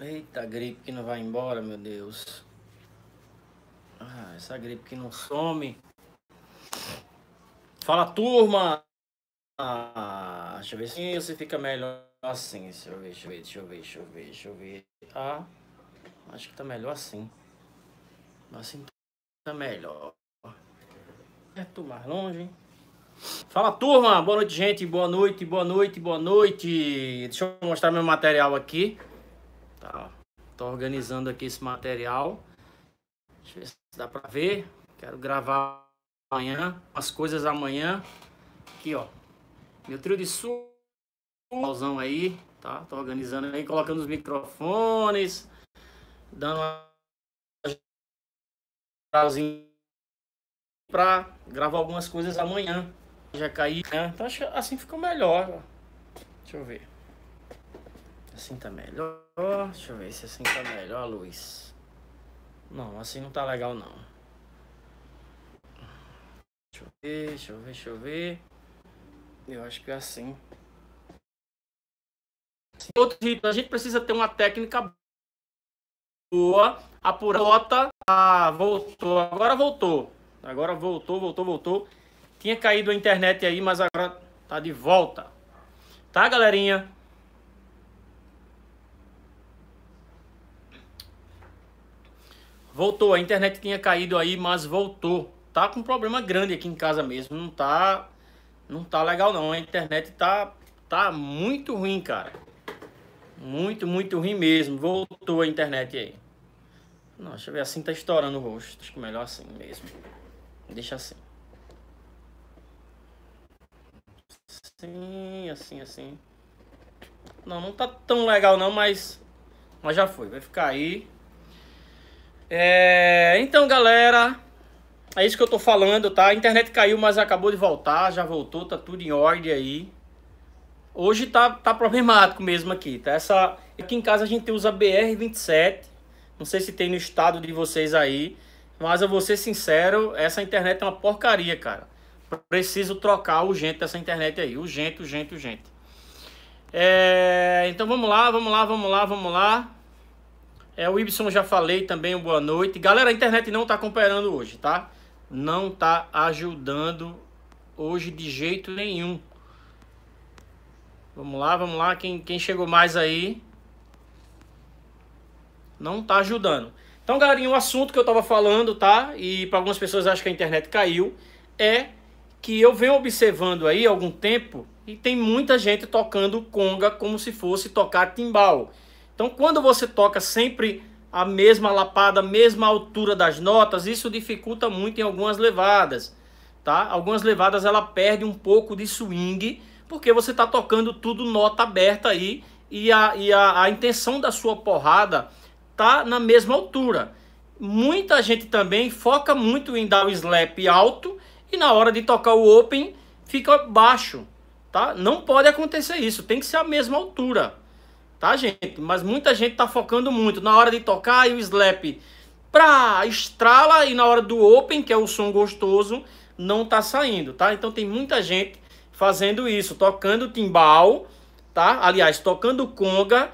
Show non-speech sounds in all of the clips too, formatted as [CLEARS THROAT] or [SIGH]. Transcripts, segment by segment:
Eita, gripe que não vai embora, meu Deus. Ah, essa gripe que não some. Fala, turma! Ah, deixa eu ver se você fica melhor assim. Deixa eu ver, deixa eu ver, deixa eu ver, deixa eu ver, deixa eu ver. Ah, acho que tá melhor assim. Assim tá melhor. Perto, é, mais longe, hein? Fala turma, boa noite gente, boa noite, boa noite, boa noite. Deixa eu mostrar meu material aqui. Tá, tô organizando aqui esse material. Deixa eu ver se dá para ver. Quero gravar amanhã, umas coisas amanhã. Aqui, ó. Meu trio de som, pausão aí, tá? Tô organizando aí, colocando os microfones, dando uma para gravar algumas coisas amanhã. Já caí, né? Então assim ficou melhor. Deixa eu ver. Assim tá melhor. Deixa eu ver se assim tá melhor a luz. Não, assim não tá legal não. Deixa eu ver, deixa eu ver, deixa eu ver. Eu acho que é assim. Outro ritmo, a gente precisa ter uma técnica boa, apurada. Ah, voltou, agora voltou. Agora voltou, voltou, voltou. Tinha caído a internet aí, mas agora tá de volta. Tá, galerinha? Voltou, a internet tinha caído aí, mas voltou. Tá com um problema grande aqui em casa mesmo, não tá não tá legal não. A internet tá tá muito ruim, cara. Muito, muito ruim mesmo. Voltou a internet aí. Não, deixa eu ver, assim tá estourando o rosto. Acho que melhor assim mesmo. Deixa assim. Assim, assim, assim. Não, não tá tão legal não, mas mas já foi, vai ficar aí. É, então, galera, é isso que eu tô falando, tá? A internet caiu, mas acabou de voltar, já voltou, tá tudo em ordem aí. Hoje tá, tá problemático mesmo aqui, tá? Essa, aqui em casa a gente usa BR-27, não sei se tem no estado de vocês aí, mas eu vou ser sincero, essa internet é uma porcaria, cara. Preciso trocar urgente essa internet aí, urgente, urgente, urgente. É, então vamos lá, vamos lá, vamos lá, vamos lá. É, o Ibson já falei também, boa noite. Galera, a internet não tá acompanhando hoje, tá? Não tá ajudando hoje de jeito nenhum. Vamos lá, vamos lá. Quem, quem chegou mais aí? Não tá ajudando. Então, galerinha, o assunto que eu tava falando, tá? E para algumas pessoas acho que a internet caiu, é que eu venho observando aí há algum tempo e tem muita gente tocando conga como se fosse tocar timbal. Então, quando você toca sempre a mesma lapada, a mesma altura das notas, isso dificulta muito em algumas levadas, tá? Algumas levadas ela perde um pouco de swing, porque você está tocando tudo nota aberta aí e a, e a, a intenção da sua porrada tá na mesma altura. Muita gente também foca muito em dar o slap alto e na hora de tocar o open fica baixo, tá? Não pode acontecer isso, tem que ser a mesma altura tá, gente? Mas muita gente tá focando muito na hora de tocar e o slap pra estrala e na hora do open, que é o som gostoso, não tá saindo, tá? Então tem muita gente fazendo isso, tocando timbal, tá? Aliás, tocando conga,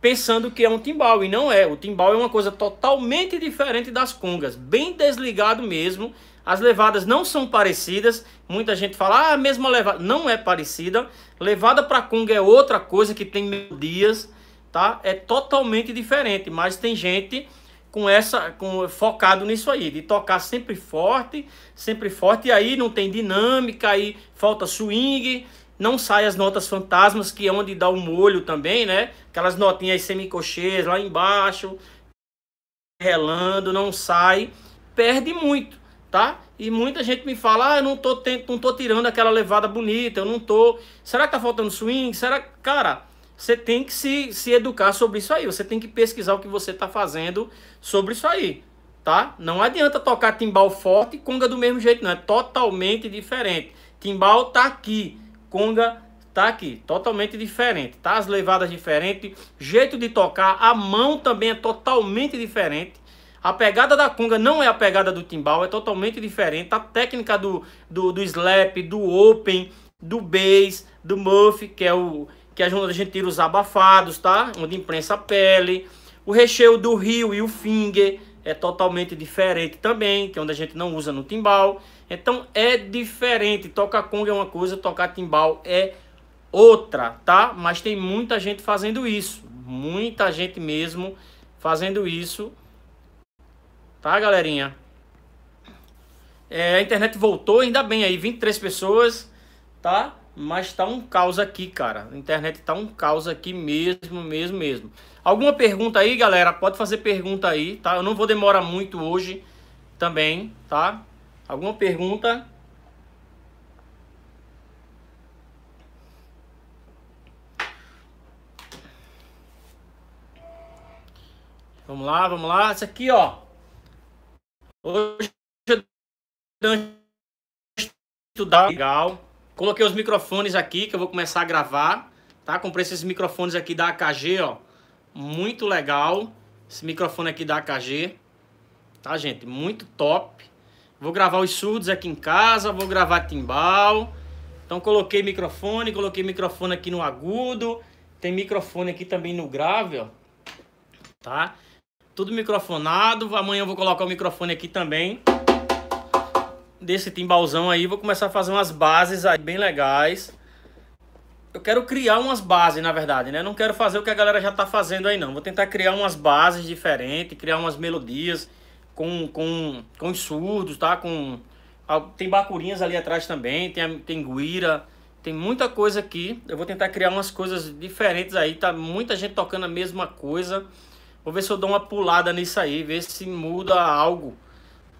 pensando que é um timbal e não é. O timbal é uma coisa totalmente diferente das congas, bem desligado mesmo. As levadas não são parecidas. Muita gente fala: "Ah, a mesma levada não é parecida". Levada para conga é outra coisa que tem melodias, tá? É totalmente diferente, mas tem gente com essa com focado nisso aí, de tocar sempre forte, sempre forte e aí não tem dinâmica, aí falta swing, não sai as notas fantasmas que é onde dá o molho também, né? Aquelas notinhas semicochês lá embaixo, relando, não sai, perde muito tá? E muita gente me fala, ah, eu não tô, tento, não tô tirando aquela levada bonita, eu não tô... Será que tá faltando swing? Será... Cara, você tem que se, se educar sobre isso aí, você tem que pesquisar o que você tá fazendo sobre isso aí, tá? Não adianta tocar timbal forte e conga do mesmo jeito, não, é totalmente diferente. Timbal tá aqui, conga tá aqui, totalmente diferente, tá? As levadas diferentes, jeito de tocar, a mão também é totalmente diferente, a pegada da conga não é a pegada do timbal, é totalmente diferente. A técnica do, do, do slap, do open, do bass, do muff, que é o que é onde a gente tira os abafados, tá? Onde imprensa a pele. O recheio do rio e o finger é totalmente diferente também, que é onde a gente não usa no timbal. Então é diferente. Tocar conga é uma coisa, tocar timbal é outra, tá? Mas tem muita gente fazendo isso. Muita gente mesmo fazendo isso Tá, galerinha? É, a internet voltou, ainda bem aí, 23 pessoas, tá? Mas tá um caos aqui, cara. A internet tá um caos aqui mesmo, mesmo, mesmo. Alguma pergunta aí, galera? Pode fazer pergunta aí, tá? Eu não vou demorar muito hoje também, tá? Alguma pergunta? Vamos lá, vamos lá. Isso aqui, ó. Hoje eu dei um estudar tá. legal. Coloquei os microfones aqui que eu vou começar a gravar, tá? Comprei esses microfones aqui da AKG, ó. Muito legal. Esse microfone aqui da AKG. Tá, gente? Muito top. Vou gravar os surdos aqui em casa, vou gravar timbal. Então coloquei microfone, coloquei microfone aqui no agudo. Tem microfone aqui também no grave, ó. Tá? Tudo microfonado. Amanhã eu vou colocar o microfone aqui também. Desse timbalzão aí. Vou começar a fazer umas bases aí bem legais. Eu quero criar umas bases, na verdade, né? Não quero fazer o que a galera já tá fazendo aí, não. Vou tentar criar umas bases diferentes, criar umas melodias com, com, com surdos, tá? Com... Tem bacurinhas ali atrás também, tem, tem guira... Tem muita coisa aqui. Eu vou tentar criar umas coisas diferentes aí. Tá muita gente tocando a mesma coisa. Vou ver se eu dou uma pulada nisso aí, ver se muda algo.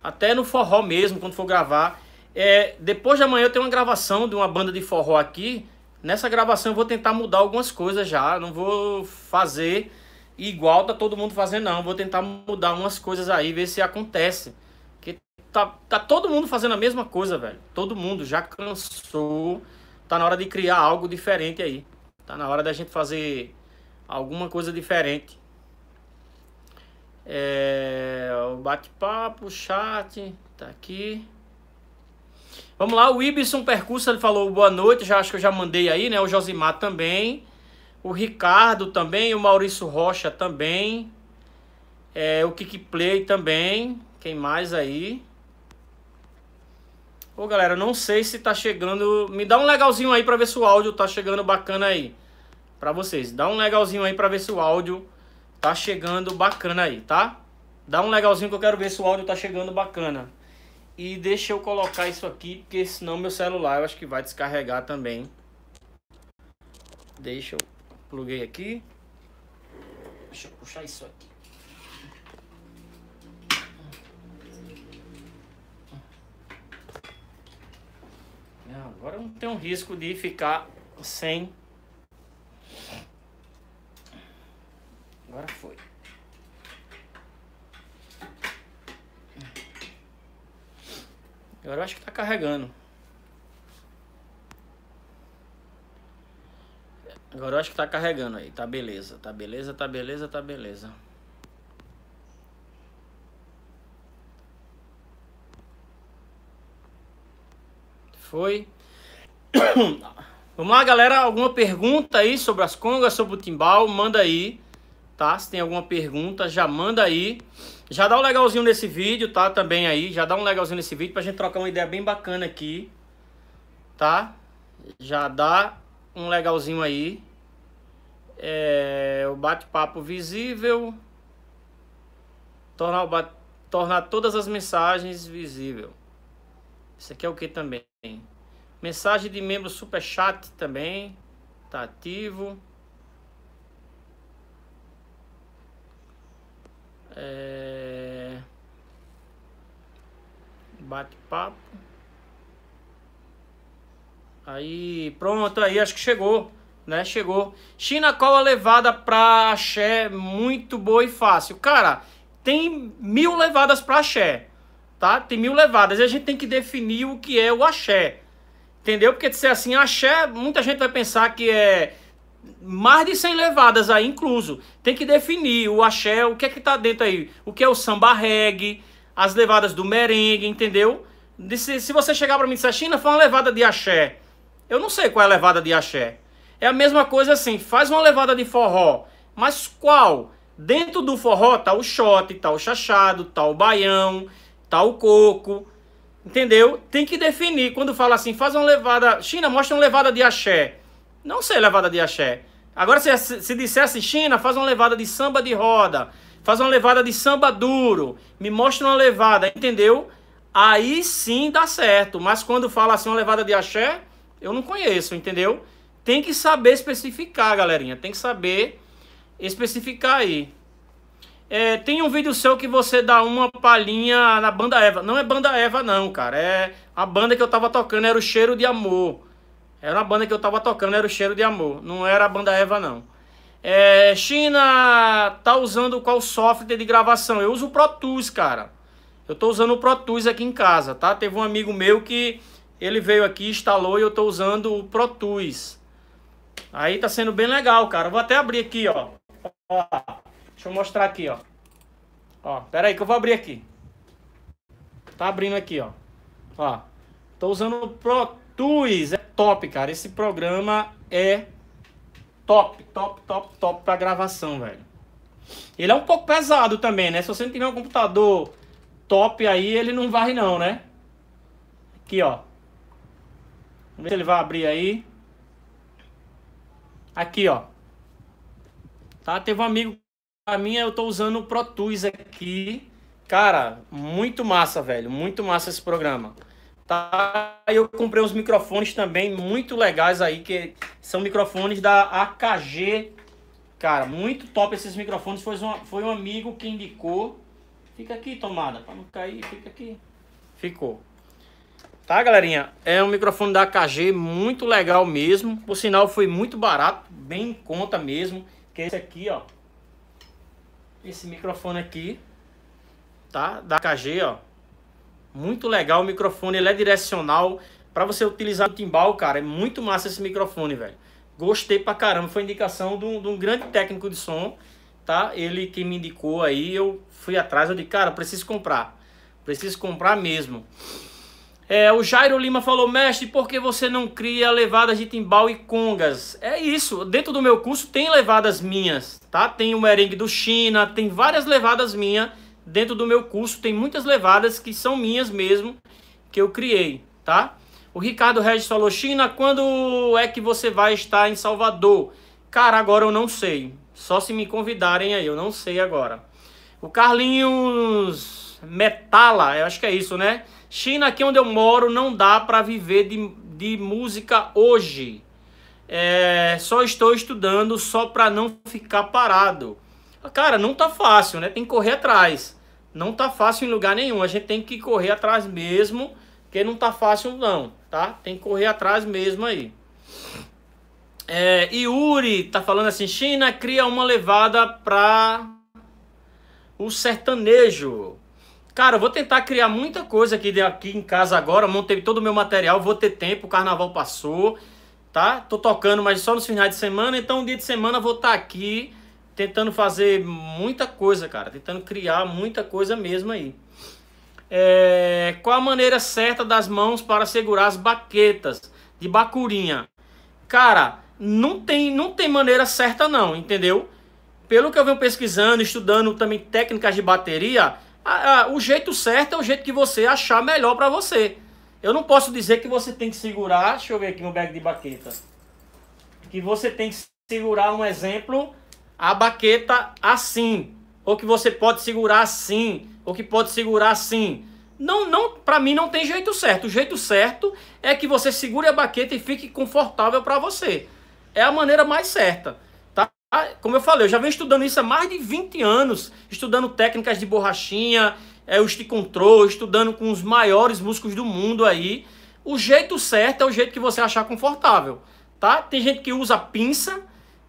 Até no forró mesmo, quando for gravar. É, depois de amanhã eu tenho uma gravação de uma banda de forró aqui. Nessa gravação eu vou tentar mudar algumas coisas já. Não vou fazer igual tá todo mundo fazendo, não. Vou tentar mudar umas coisas aí, ver se acontece. Porque tá, tá todo mundo fazendo a mesma coisa, velho. Todo mundo já cansou. Tá na hora de criar algo diferente aí. Tá na hora da gente fazer alguma coisa diferente. É, o bate-papo, chat, tá aqui. Vamos lá, o Ibson Percurso, ele falou boa noite, já acho que eu já mandei aí, né? O Josimar também, o Ricardo também, o Maurício Rocha também, é, o Kiki Play também, quem mais aí? Ô galera, não sei se tá chegando, me dá um legalzinho aí pra ver se o áudio tá chegando bacana aí, pra vocês. Dá um legalzinho aí pra ver se o áudio Tá chegando bacana aí, tá? Dá um legalzinho que eu quero ver se o áudio tá chegando bacana. E deixa eu colocar isso aqui, porque senão meu celular eu acho que vai descarregar também. Deixa eu... Pluguei aqui. Deixa eu puxar isso aqui. Agora não tem um risco de ficar sem Agora foi. Agora eu acho que tá carregando. Agora eu acho que tá carregando aí. Tá beleza, tá beleza, tá beleza, tá beleza. Foi. [COUGHS] Vamos lá, galera. Alguma pergunta aí sobre as congas, sobre o timbal? Manda aí tá? Se tem alguma pergunta, já manda aí. Já dá um legalzinho nesse vídeo, tá? Também aí, já dá um legalzinho nesse vídeo pra gente trocar uma ideia bem bacana aqui, tá? Já dá um legalzinho aí. É, o bate-papo visível. Tornar, bate... tornar todas as mensagens visível. Isso aqui é o que também? Mensagem de membro super chat também. Tá ativo. É... Bate-papo. Aí, pronto, aí acho que chegou, né? Chegou. China cola levada pra axé, muito boa e fácil. Cara, tem mil levadas pra axé, tá? Tem mil levadas. E a gente tem que definir o que é o axé, entendeu? Porque se é assim, axé, muita gente vai pensar que é mais de 100 levadas aí incluso. Tem que definir o axé, o que é que tá dentro aí. O que é o samba reggae, as levadas do merengue, entendeu? Se, se você chegar para mim e disser, China, foi uma levada de axé. Eu não sei qual é a levada de axé. É a mesma coisa assim, faz uma levada de forró. Mas qual? Dentro do forró tá o shot, tá o chachado, tá o baião, tá o coco. Entendeu? Tem que definir. Quando fala assim, faz uma levada... China, mostra uma levada de axé. Não sei levada de axé. Agora, se, se dissesse assim, China, faz uma levada de samba de roda, faz uma levada de samba duro, me mostra uma levada, entendeu? Aí sim dá certo. Mas quando fala assim uma levada de axé, eu não conheço, entendeu? Tem que saber especificar, galerinha. Tem que saber especificar aí. É, tem um vídeo seu que você dá uma palhinha na banda Eva. Não é banda Eva, não, cara. É a banda que eu tava tocando era o Cheiro de Amor. Era uma banda que eu tava tocando, era o Cheiro de Amor. Não era a banda Eva, não. É, China tá usando qual software de gravação? Eu uso o Pro Tools, cara. Eu tô usando o Pro Tools aqui em casa, tá? Teve um amigo meu que ele veio aqui, instalou e eu tô usando o Pro Tools. Aí tá sendo bem legal, cara. Vou até abrir aqui, ó. ó deixa eu mostrar aqui, ó. Ó, pera aí que eu vou abrir aqui. Tá abrindo aqui, ó. Ó, tô usando o Pro Tuiz, é top, cara. Esse programa é top, top, top, top pra gravação, velho. Ele é um pouco pesado também, né? Se você não tiver um computador top aí, ele não varre não, né? Aqui, ó. Vamos ver se ele vai abrir aí. Aqui, ó. Tá? Teve um amigo pra minha, eu tô usando o Pro Tools aqui. Cara, muito massa, velho. Muito massa esse programa. Tá? Eu comprei uns microfones também muito legais aí, que são microfones da AKG. Cara, muito top esses microfones. Foi um, foi um amigo que indicou. Fica aqui, tomada, para não cair, fica aqui. Ficou. Tá, galerinha? É um microfone da AKG muito legal mesmo. Por sinal, foi muito barato, bem em conta mesmo. Que é esse aqui, ó. Esse microfone aqui, tá? Da AKG, ó. Muito legal o microfone, ele é direcional. Para você utilizar o timbal, cara, é muito massa esse microfone, velho. Gostei pra caramba, foi indicação de um, de um grande técnico de som, tá? Ele que me indicou aí, eu fui atrás, eu disse, cara, preciso comprar. Preciso comprar mesmo. É, o Jairo Lima falou, mestre, por que você não cria levadas de timbal e congas? É isso, dentro do meu curso tem levadas minhas, tá? Tem o merengue do China, tem várias levadas minhas dentro do meu curso tem muitas levadas que são minhas mesmo, que eu criei, tá? O Ricardo Regis falou, China, quando é que você vai estar em Salvador? Cara, agora eu não sei. Só se me convidarem aí, eu não sei agora. O Carlinhos Metala, eu acho que é isso, né? China, aqui onde eu moro, não dá para viver de, de música hoje. É, só estou estudando só para não ficar parado. Cara, não tá fácil, né? Tem que correr atrás não tá fácil em lugar nenhum. A gente tem que correr atrás mesmo, que não tá fácil não, tá? Tem que correr atrás mesmo aí. É, Yuri tá falando assim, China cria uma levada para o sertanejo. Cara, eu vou tentar criar muita coisa aqui, aqui em casa agora. Montei todo o meu material, vou ter tempo, o carnaval passou, tá? Tô tocando, mas só nos finais de semana. Então, um dia de semana eu vou estar tá aqui tentando fazer muita coisa, cara, tentando criar muita coisa mesmo aí. É, qual a maneira certa das mãos para segurar as baquetas de bacurinha? Cara, não tem, não tem maneira certa não, entendeu? Pelo que eu venho pesquisando, estudando também técnicas de bateria, a, a, o jeito certo é o jeito que você achar melhor para você. Eu não posso dizer que você tem que segurar, deixa eu ver aqui no bag de baqueta, que você tem que segurar um exemplo a baqueta assim, ou que você pode segurar assim, ou que pode segurar assim. Não, não, para mim não tem jeito certo. O jeito certo é que você segure a baqueta e fique confortável para você. É a maneira mais certa, tá? Ah, como eu falei, eu já venho estudando isso há mais de 20 anos, estudando técnicas de borrachinha, é, o stick control, estudando com os maiores músculos do mundo aí. O jeito certo é o jeito que você achar confortável, tá? Tem gente que usa pinça,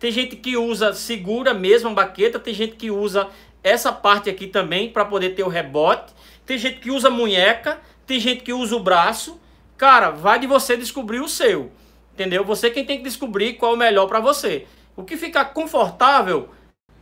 tem gente que usa segura mesmo a baqueta, tem gente que usa essa parte aqui também para poder ter o rebote. Tem gente que usa munheca, tem gente que usa o braço. Cara, vai de você descobrir o seu. Entendeu? Você é quem tem que descobrir qual é o melhor para você. O que ficar confortável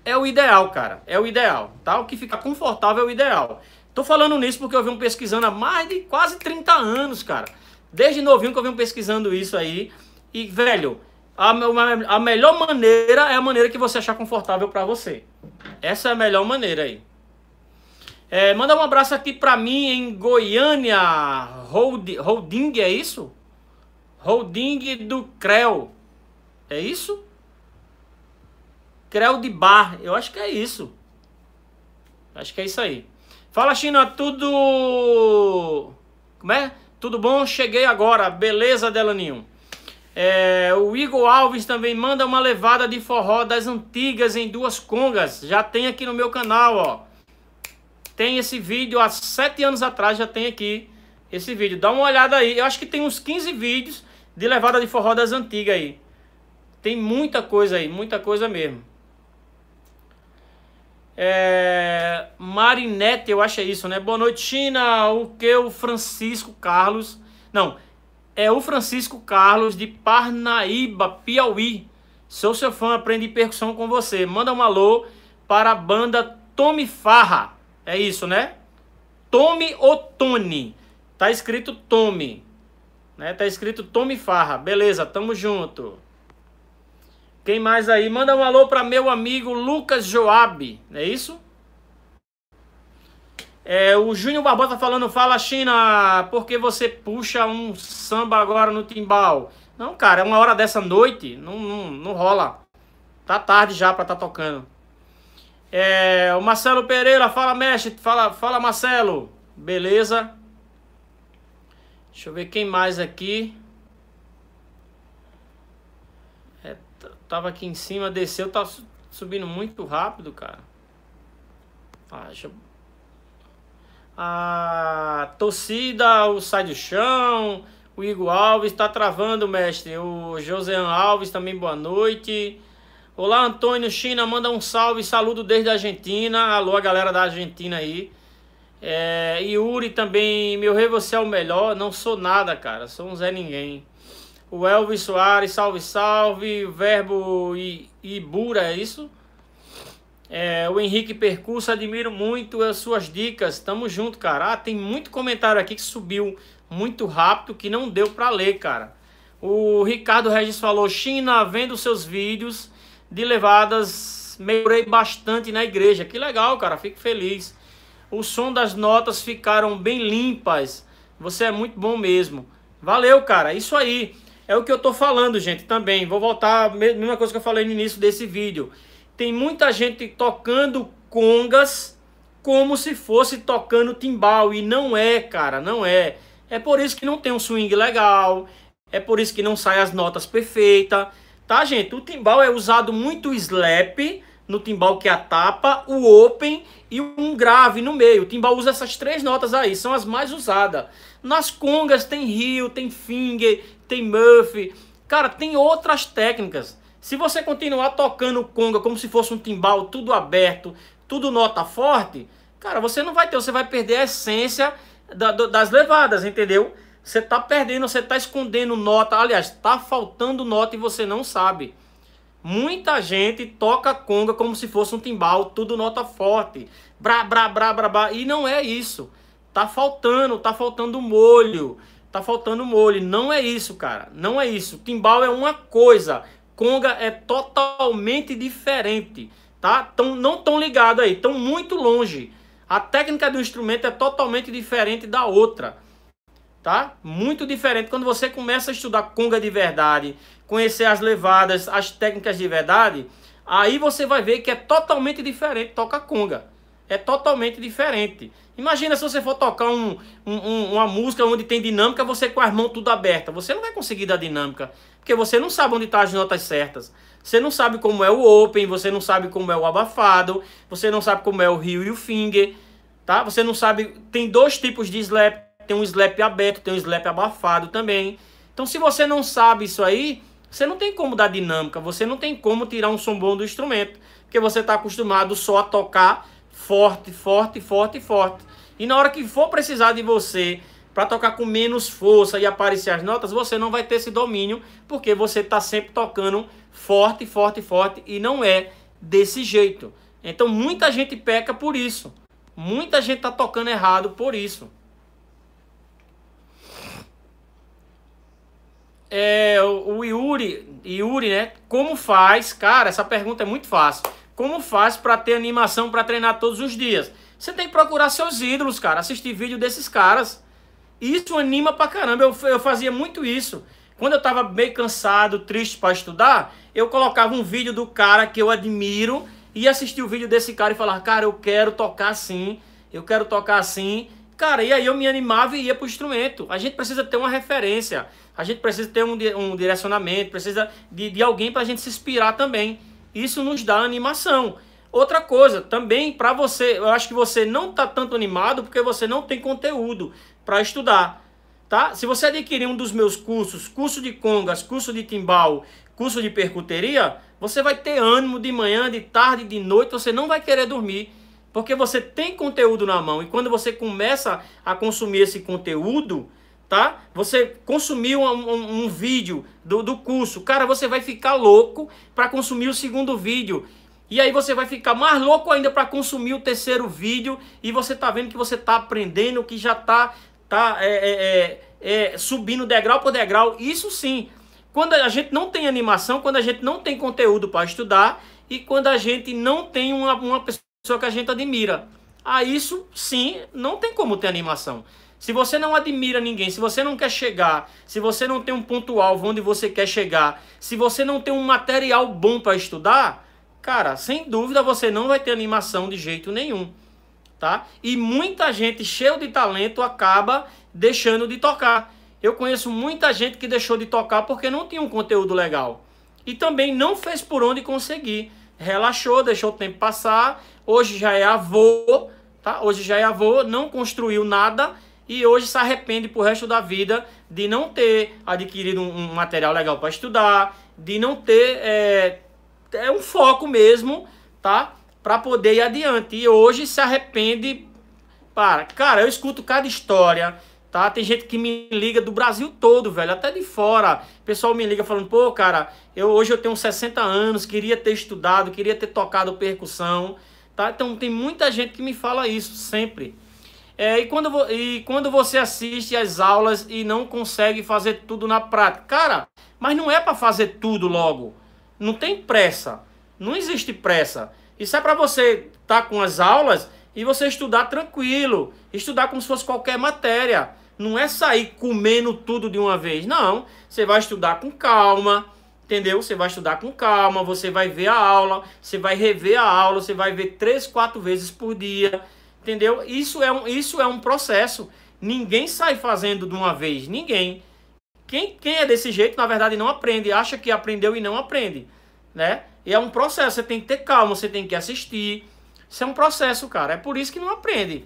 é o ideal, cara. É o ideal, tá? O que ficar confortável é o ideal. Tô falando nisso porque eu venho pesquisando há mais de quase 30 anos, cara. Desde novinho que eu venho pesquisando isso aí. E, velho, a, a melhor maneira é a maneira que você achar confortável para você. Essa é a melhor maneira aí. É, manda um abraço aqui para mim em Goiânia. Holding, holding é isso? Holding do Creu. É isso? Creu de bar. Eu acho que é isso. Acho que é isso aí. Fala, China, tudo. Como é? Tudo bom? Cheguei agora. Beleza, Delaninho? É, o Igor Alves também manda uma levada de forró das antigas em duas congas. Já tem aqui no meu canal, ó. Tem esse vídeo há sete anos atrás, já tem aqui esse vídeo. Dá uma olhada aí. Eu acho que tem uns 15 vídeos de levada de forró das antigas aí. Tem muita coisa aí, muita coisa mesmo. É, Marinete, eu acho é isso, né? Boa noite, China. O que o Francisco Carlos... Não, é o Francisco Carlos de Parnaíba, Piauí. Sou seu fã, aprendi percussão com você. Manda um alô para a banda Tome Farra. É isso, né? Tome ou Tony. Tá escrito Tome. Né? Tá escrito Tome Farra. Beleza, tamo junto. Quem mais aí? Manda um alô para meu amigo Lucas Joab. É isso? É, o Júnior Barbosa falando, fala China, porque você puxa um samba agora no timbal? Não, cara, é uma hora dessa noite, não, não, não rola. Tá tarde já pra tá tocando. É, o Marcelo Pereira, fala mestre, fala, fala Marcelo. Beleza? Deixa eu ver quem mais aqui. É, tava aqui em cima, desceu, tá subindo muito rápido, cara. Ah, deixa eu a torcida, o sai do chão, o Igor Alves está travando, mestre. O Josean Alves também, boa noite. Olá, Antônio China, manda um salve, saludo desde a Argentina. Alô, a galera da Argentina aí. É, Yuri também, meu rei, você é o melhor. Não sou nada, cara, sou um Zé Ninguém. O Elvis Soares, salve, salve. Verbo e Ibura, é isso? É, o Henrique Percurso, admiro muito as suas dicas. Tamo junto, cara. Ah, tem muito comentário aqui que subiu muito rápido que não deu para ler, cara. O Ricardo Regis falou: China, vendo seus vídeos de levadas, melhorei bastante na igreja. Que legal, cara. Fico feliz. O som das notas ficaram bem limpas. Você é muito bom mesmo. Valeu, cara. Isso aí. É o que eu tô falando, gente, também. Vou voltar, mesma coisa que eu falei no início desse vídeo. Tem muita gente tocando congas como se fosse tocando timbal. E não é, cara, não é. É por isso que não tem um swing legal. É por isso que não saem as notas perfeitas. Tá, gente? O timbal é usado muito slap no timbal que é a tapa, o open e um grave no meio. O timbal usa essas três notas aí, são as mais usadas. Nas congas tem rio, tem finger, tem muff. Cara, tem outras técnicas. Se você continuar tocando conga como se fosse um timbal, tudo aberto, tudo nota forte, cara, você não vai ter, você vai perder a essência da, das levadas, entendeu? Você tá perdendo, você tá escondendo nota, aliás, tá faltando nota e você não sabe. Muita gente toca conga como se fosse um timbal, tudo nota forte, brá, brá, brá, brá, brá, e não é isso. Tá faltando, tá faltando molho, tá faltando molho, não é isso, cara, não é isso. Timbal é uma coisa, conga é totalmente diferente, tá? Tão, não tão ligado aí, tão muito longe. A técnica do instrumento é totalmente diferente da outra, tá? Muito diferente. Quando você começa a estudar conga de verdade, conhecer as levadas, as técnicas de verdade, aí você vai ver que é totalmente diferente toca conga é totalmente diferente. Imagina se você for tocar um, um, uma música onde tem dinâmica, você com as mãos tudo aberta. Você não vai conseguir dar dinâmica, porque você não sabe onde estão tá as notas certas. Você não sabe como é o open, você não sabe como é o abafado, você não sabe como é o rio e o finger, tá? Você não sabe... Tem dois tipos de slap. Tem um slap aberto, tem um slap abafado também. Então, se você não sabe isso aí, você não tem como dar dinâmica, você não tem como tirar um som bom do instrumento, porque você está acostumado só a tocar forte, forte, forte, forte. E na hora que for precisar de você para tocar com menos força e aparecer as notas, você não vai ter esse domínio, porque você está sempre tocando forte, forte, forte e não é desse jeito. Então muita gente peca por isso. Muita gente está tocando errado por isso. É, o Yuri, Yuri, né? Como faz? Cara, essa pergunta é muito fácil. Como faz para ter animação para treinar todos os dias? Você tem que procurar seus ídolos, cara, assistir vídeo desses caras. Isso anima pra caramba. Eu, eu fazia muito isso. Quando eu tava meio cansado, triste para estudar, eu colocava um vídeo do cara que eu admiro e assistia o vídeo desse cara e falava: "Cara, eu quero tocar assim, eu quero tocar assim". Cara, e aí eu me animava e ia pro instrumento. A gente precisa ter uma referência, a gente precisa ter um, um direcionamento, precisa de, de alguém pra gente se inspirar também. Isso nos dá animação. Outra coisa, também para você, eu acho que você não está tanto animado porque você não tem conteúdo para estudar, tá? Se você adquirir um dos meus cursos, curso de congas, curso de timbal, curso de percuteria, você vai ter ânimo de manhã, de tarde, de noite, você não vai querer dormir, porque você tem conteúdo na mão. E quando você começa a consumir esse conteúdo, tá? Você consumiu um, um, um vídeo do, do curso, cara, você vai ficar louco para consumir o segundo vídeo. E aí você vai ficar mais louco ainda para consumir o terceiro vídeo e você tá vendo que você tá aprendendo, que já tá, tá é, é, é, é, subindo degrau por degrau. Isso sim, quando a gente não tem animação, quando a gente não tem conteúdo para estudar e quando a gente não tem uma, uma pessoa que a gente admira. a ah, isso sim, não tem como ter animação. Se você não admira ninguém, se você não quer chegar, se você não tem um ponto-alvo onde você quer chegar, se você não tem um material bom para estudar, cara, sem dúvida você não vai ter animação de jeito nenhum. Tá? E muita gente cheia de talento acaba deixando de tocar. Eu conheço muita gente que deixou de tocar porque não tinha um conteúdo legal. E também não fez por onde conseguir. Relaxou, deixou o tempo passar. Hoje já é avô, tá? Hoje já é avô, não construiu nada e hoje se arrepende pro resto da vida de não ter adquirido um, material legal para estudar, de não ter é, é um foco mesmo, tá? Para poder ir adiante. E hoje se arrepende para. Cara, eu escuto cada história, tá? Tem gente que me liga do Brasil todo, velho, até de fora. O pessoal me liga falando: "Pô, cara, eu hoje eu tenho 60 anos, queria ter estudado, queria ter tocado percussão". Tá? Então tem muita gente que me fala isso sempre. É, e, quando, e quando você assiste às aulas e não consegue fazer tudo na prática? Cara, mas não é para fazer tudo logo. Não tem pressa. Não existe pressa. Isso é para você estar tá com as aulas e você estudar tranquilo. Estudar como se fosse qualquer matéria. Não é sair comendo tudo de uma vez. Não. Você vai estudar com calma. Entendeu? Você vai estudar com calma, você vai ver a aula, você vai rever a aula, você vai ver três, quatro vezes por dia Entendeu? Isso é um, isso é um processo. Ninguém sai fazendo de uma vez. Ninguém. Quem, quem é desse jeito, na verdade, não aprende. Acha que aprendeu e não aprende. Né? E é um processo. Você tem que ter calma, você tem que assistir. Isso é um processo, cara. É por isso que não aprende.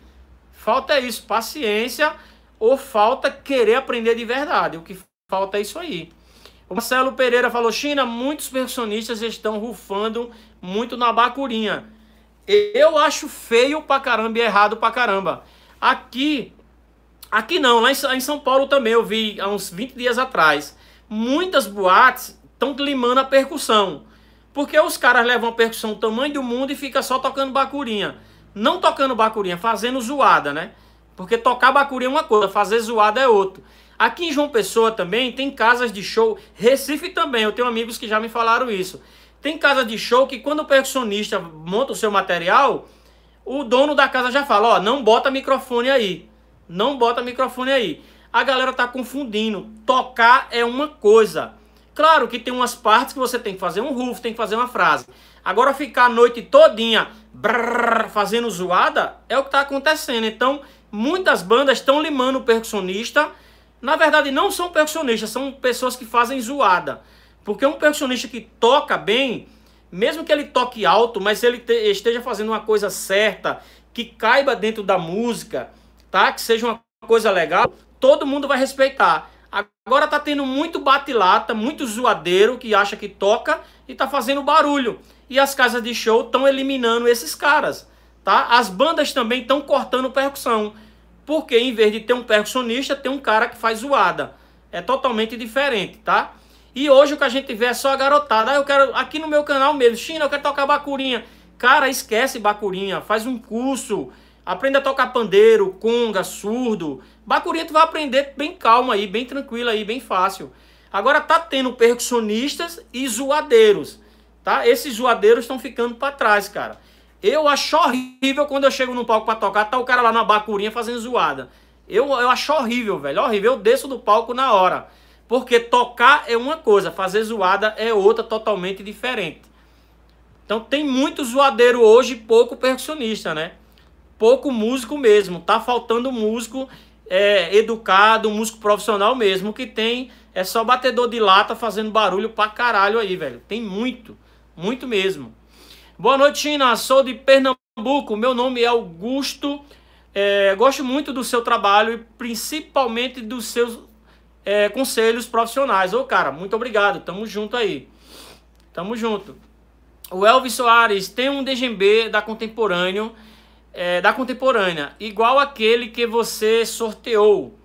Falta é isso, paciência ou falta querer aprender de verdade. O que falta é isso aí. O Marcelo Pereira falou: China, muitos pensionistas estão rufando muito na bacurinha. Eu acho feio pra caramba e errado pra caramba. Aqui, aqui não, lá em São Paulo também eu vi há uns 20 dias atrás. Muitas boates estão limando a percussão. Porque os caras levam a percussão do tamanho do mundo e fica só tocando bacurinha. Não tocando bacurinha, fazendo zoada, né? Porque tocar bacurinha é uma coisa, fazer zoada é outra. Aqui em João Pessoa também tem casas de show. Recife também, eu tenho amigos que já me falaram isso. Tem casa de show que quando o percussionista monta o seu material, o dono da casa já fala, ó, não bota microfone aí. Não bota microfone aí. A galera tá confundindo. Tocar é uma coisa. Claro que tem umas partes que você tem que fazer um rufo, tem que fazer uma frase. Agora ficar a noite todinha brrr, fazendo zoada é o que tá acontecendo. Então, muitas bandas estão limando o percussionista. Na verdade, não são percussionistas, são pessoas que fazem zoada. Porque um percussionista que toca bem, mesmo que ele toque alto, mas ele esteja fazendo uma coisa certa, que caiba dentro da música, tá? Que seja uma coisa legal, todo mundo vai respeitar. Agora tá tendo muito batilata, muito zoadeiro que acha que toca e tá fazendo barulho. E as casas de show estão eliminando esses caras, tá? As bandas também estão cortando percussão. Porque em vez de ter um percussionista, tem um cara que faz zoada. É totalmente diferente, tá? E hoje o que a gente vê é só a garotada. Ah, eu quero, aqui no meu canal mesmo, China, eu quero tocar bacurinha. Cara, esquece bacurinha, faz um curso, aprenda a tocar pandeiro, conga, surdo. Bacurinha tu vai aprender bem calma aí, bem tranquilo aí, bem fácil. Agora tá tendo percussionistas e zoadeiros, tá? Esses zoadeiros estão ficando para trás, cara. Eu acho horrível quando eu chego no palco para tocar, tá o cara lá na bacurinha fazendo zoada. Eu, eu acho horrível, velho, horrível. Eu desço do palco na hora. Porque tocar é uma coisa, fazer zoada é outra totalmente diferente. Então tem muito zoadeiro hoje, pouco percussionista, né? Pouco músico mesmo. Tá faltando músico é, educado, músico profissional mesmo, que tem. É só batedor de lata fazendo barulho pra caralho aí, velho. Tem muito, muito mesmo. Boa noite, China. Sou de Pernambuco. Meu nome é Augusto. É, gosto muito do seu trabalho e principalmente dos seus é, conselhos profissionais. Ô, cara, muito obrigado. Tamo junto aí. Tamo junto. O Elvis Soares tem um DGB da contemporâneo, é, da contemporânea, igual aquele que você sorteou.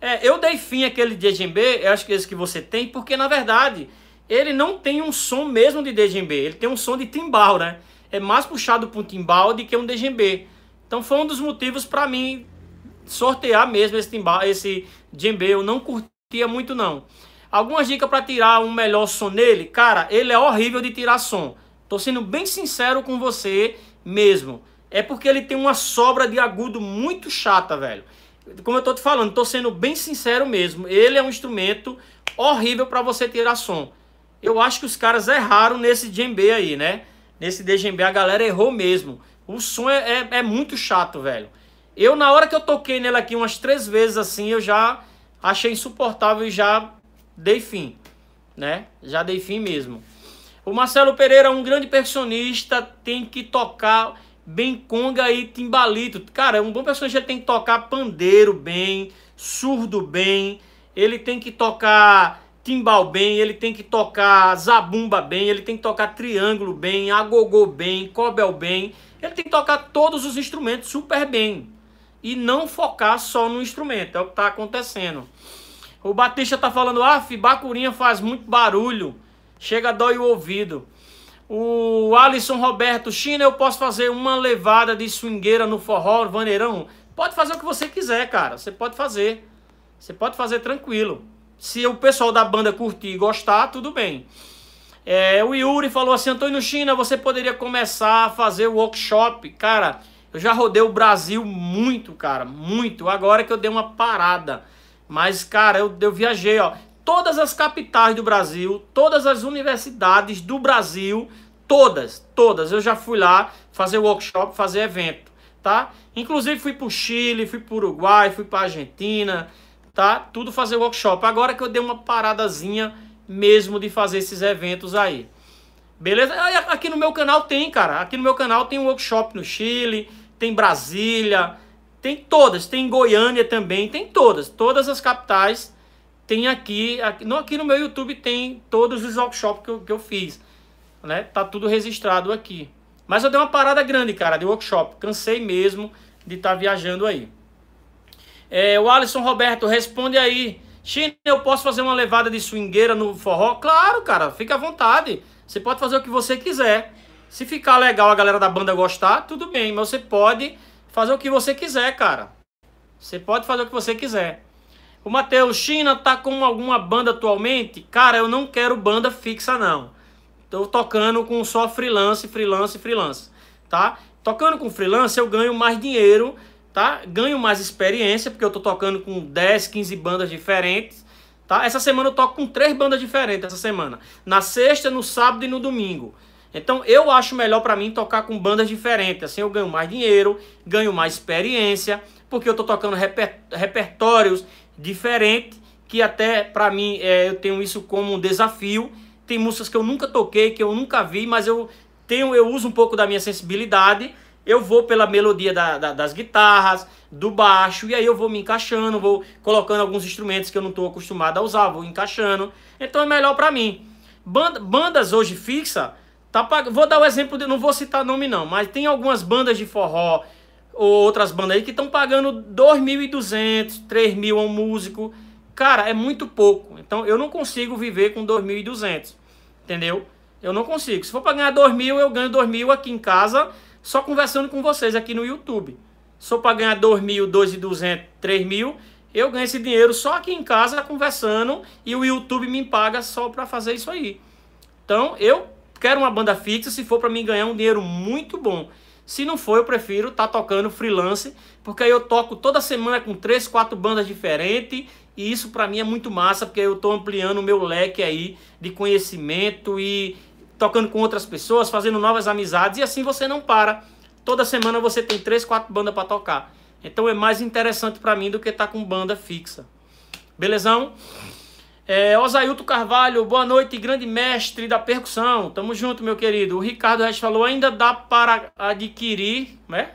É, eu dei fim àquele DGB, eu acho que é esse que você tem, porque na verdade ele não tem um som mesmo de DGB, ele tem um som de timbal, né? É mais puxado para um timbal do que um DGB. Então foi um dos motivos para mim sortear mesmo esse, timba, esse djembe. Eu não curtia muito, não. Algumas dicas para tirar um melhor som nele. Cara, ele é horrível de tirar som. Tô sendo bem sincero com você mesmo. É porque ele tem uma sobra de agudo muito chata, velho. Como eu tô te falando, tô sendo bem sincero mesmo. Ele é um instrumento horrível para você tirar som. Eu acho que os caras erraram nesse djembe aí, né? Nesse djembe a galera errou mesmo. O som é, é, é muito chato, velho. Eu, na hora que eu toquei nela aqui umas três vezes assim, eu já achei insuportável e já dei fim, né? Já dei fim mesmo. O Marcelo Pereira, é um grande percussionista, tem que tocar bem conga e timbalito. Cara, um bom percussionista tem que tocar pandeiro bem, surdo bem, ele tem que tocar timbal bem, ele tem que tocar zabumba bem, ele tem que tocar triângulo bem, agogô bem, cobel bem. Ele tem que tocar todos os instrumentos super bem e não focar só no instrumento. É o que está acontecendo. O Batista está falando, ah, Bacurinha faz muito barulho, chega dói o ouvido. O Alisson Roberto, China, eu posso fazer uma levada de swingueira no forró, vaneirão? Pode fazer o que você quiser, cara. Você pode fazer. Você pode fazer tranquilo. Se o pessoal da banda curtir e gostar, tudo bem. É, o Yuri falou assim, Antônio China, você poderia começar a fazer o workshop. Cara, eu já rodei o Brasil muito, cara, muito. Agora que eu dei uma parada. Mas, cara, eu, eu viajei, ó. Todas as capitais do Brasil, todas as universidades do Brasil, todas, todas. Eu já fui lá fazer workshop, fazer evento, tá? Inclusive fui pro Chile, fui pro Uruguai, fui pra Argentina, tá? Tudo fazer workshop. Agora que eu dei uma paradazinha mesmo de fazer esses eventos aí. Beleza? Aqui no meu canal tem, cara. Aqui no meu canal tem um workshop no Chile, tem Brasília, tem todas, tem Goiânia também, tem todas, todas as capitais tem aqui, aqui não aqui no meu YouTube tem todos os workshops que eu, que eu fiz, né? Tá tudo registrado aqui. Mas eu dei uma parada grande, cara, de workshop, cansei mesmo de estar tá viajando aí. É, o Alisson Roberto responde aí, China, eu posso fazer uma levada de swingueira no forró? Claro, cara, fica à vontade. Você pode fazer o que você quiser. Se ficar legal a galera da banda gostar, tudo bem, mas você pode fazer o que você quiser, cara. Você pode fazer o que você quiser. O Matheus, China tá com alguma banda atualmente? Cara, eu não quero banda fixa, não. Tô tocando com só freelance, freelance, freelance, tá? Tocando com freelance eu ganho mais dinheiro, tá? Ganho mais experiência, porque eu tô tocando com 10, 15 bandas diferentes. Tá? Essa semana eu toco com três bandas diferentes essa semana. Na sexta, no sábado e no domingo. Então eu acho melhor para mim tocar com bandas diferentes. Assim eu ganho mais dinheiro, ganho mais experiência, porque eu tô tocando reper repertórios diferentes, que até para mim é, eu tenho isso como um desafio. Tem músicas que eu nunca toquei, que eu nunca vi, mas eu tenho, eu uso um pouco da minha sensibilidade eu vou pela melodia da, da, das guitarras, do baixo, e aí eu vou me encaixando, vou colocando alguns instrumentos que eu não estou acostumado a usar, vou encaixando. Então é melhor para mim. Banda, bandas hoje fixa, tá pag... vou dar o um exemplo, de, não vou citar nome não, mas tem algumas bandas de forró ou outras bandas aí que estão pagando 2.200, 3.000 a um músico. Cara, é muito pouco. Então eu não consigo viver com 2.200, entendeu? Eu não consigo. Se for para ganhar 2.000, eu ganho 2.000 aqui em casa só conversando com vocês aqui no YouTube. Sou para ganhar 2 mil, 2,200, 3 mil, eu ganho esse dinheiro só aqui em casa conversando e o YouTube me paga só para fazer isso aí. Então eu quero uma banda fixa se for para mim ganhar um dinheiro muito bom. Se não for, eu prefiro estar tá tocando freelance, porque aí eu toco toda semana com três, quatro bandas diferentes e isso para mim é muito massa, porque eu estou ampliando o meu leque aí de conhecimento e tocando com outras pessoas, fazendo novas amizades e assim você não para. Toda semana você tem três, quatro bandas para tocar. Então é mais interessante para mim do que estar tá com banda fixa. Belezão? É, Osailto Carvalho, boa noite, grande mestre da percussão. Tamo junto, meu querido. O Ricardo Reis falou: ainda dá para adquirir, né?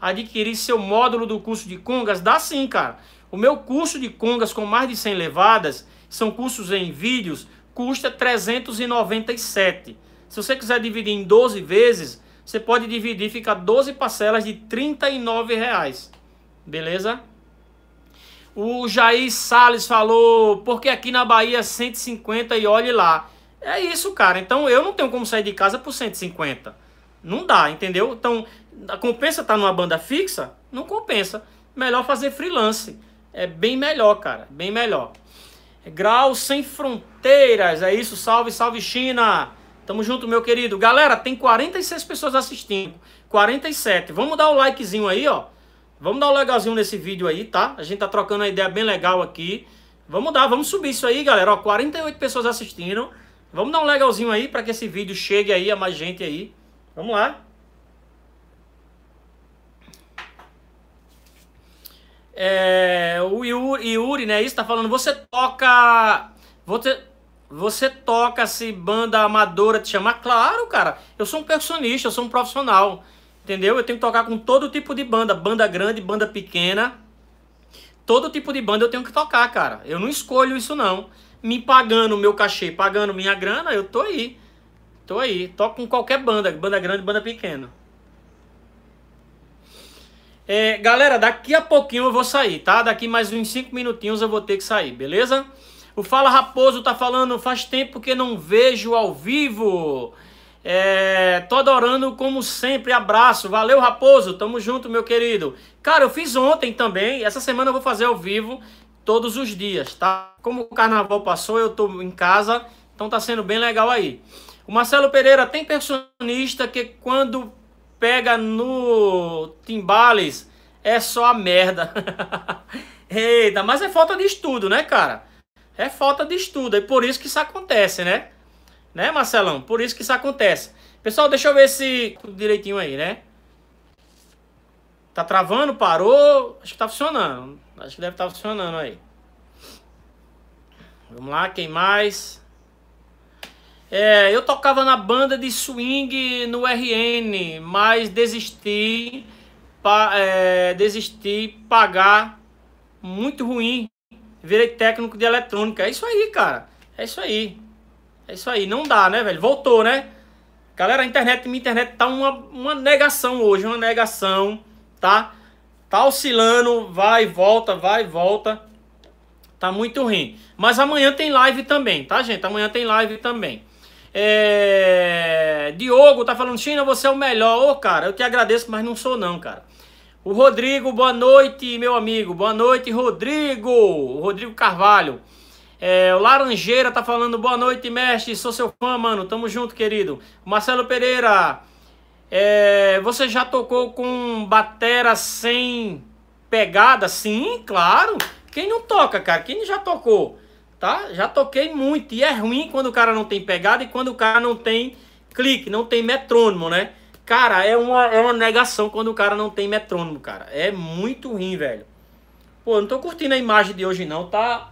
Adquirir seu módulo do curso de congas? Dá sim, cara. O meu curso de congas com mais de 100 levadas são cursos em vídeos custa 397. Se você quiser dividir em 12 vezes, você pode dividir, fica 12 parcelas de R$ reais. Beleza? O Jair Sales falou, porque aqui na Bahia 150 é e olhe lá. É isso, cara. Então eu não tenho como sair de casa por 150. Não dá, entendeu? Então, compensa estar tá numa banda fixa? Não compensa. Melhor fazer freelance. É bem melhor, cara. Bem melhor. É grau sem fronteiras, é isso. Salve, salve China. Tamo junto, meu querido. Galera, tem 46 pessoas assistindo. 47. Vamos dar o likezinho aí, ó. Vamos dar o um legalzinho nesse vídeo aí, tá? A gente tá trocando uma ideia bem legal aqui. Vamos dar, vamos subir isso aí, galera. Ó, 48 pessoas assistindo. Vamos dar um legalzinho aí para que esse vídeo chegue aí a mais gente aí. Vamos lá. É, o Yuri, Yuri né, está falando, você toca. Você, você toca se banda amadora te chamar? Claro, cara. Eu sou um percussionista, eu sou um profissional. Entendeu? Eu tenho que tocar com todo tipo de banda, banda grande, banda pequena. Todo tipo de banda eu tenho que tocar, cara. Eu não escolho isso não. Me pagando meu cachê, pagando minha grana, eu tô aí. Tô aí. Toco com qualquer banda, banda grande, banda pequena. É, galera, daqui a pouquinho eu vou sair, tá? Daqui mais uns 5 minutinhos eu vou ter que sair, beleza? O Fala Raposo tá falando, faz tempo que não vejo ao vivo. É, tô adorando como sempre, abraço. Valeu, Raposo, tamo junto, meu querido. Cara, eu fiz ontem também, essa semana eu vou fazer ao vivo todos os dias, tá? Como o carnaval passou, eu tô em casa, então tá sendo bem legal aí. O Marcelo Pereira tem personista que quando pega no timbales é só a merda. [LAUGHS] Eita, mas é falta de estudo, né, cara? É falta de estudo, é por isso que isso acontece, né? Né, Marcelão? Por isso que isso acontece. Pessoal, deixa eu ver se direitinho aí, né? Tá travando, parou? Acho que tá funcionando. Acho que deve estar tá funcionando aí. Vamos lá, quem mais? É, eu tocava na banda de swing no RN, mas desisti, pa, é, desisti pagar muito ruim. Virei técnico de eletrônica. É isso aí, cara. É isso aí. É isso aí. Não dá, né, velho? Voltou, né? Galera, a internet, minha internet tá uma, uma negação hoje, uma negação, tá? Tá oscilando, vai e volta, vai e volta. Tá muito ruim. Mas amanhã tem live também, tá, gente? Amanhã tem live também. É... Diogo tá falando, China, você é o melhor. Ô, cara, eu te agradeço, mas não sou não, cara. O Rodrigo, boa noite, meu amigo. Boa noite, Rodrigo. O Rodrigo Carvalho. É, o Laranjeira tá falando, boa noite, mestre. Sou seu fã, mano. Tamo junto, querido. Marcelo Pereira. É, você já tocou com batera sem pegada? Sim, claro. Quem não toca, cara? Quem já tocou? tá? Já toquei muito. E é ruim quando o cara não tem pegada e quando o cara não tem clique, não tem metrônomo, né? Cara, é uma, é uma negação quando o cara não tem metrônomo, cara. É muito ruim, velho. Pô, eu não tô curtindo a imagem de hoje, não. Tá.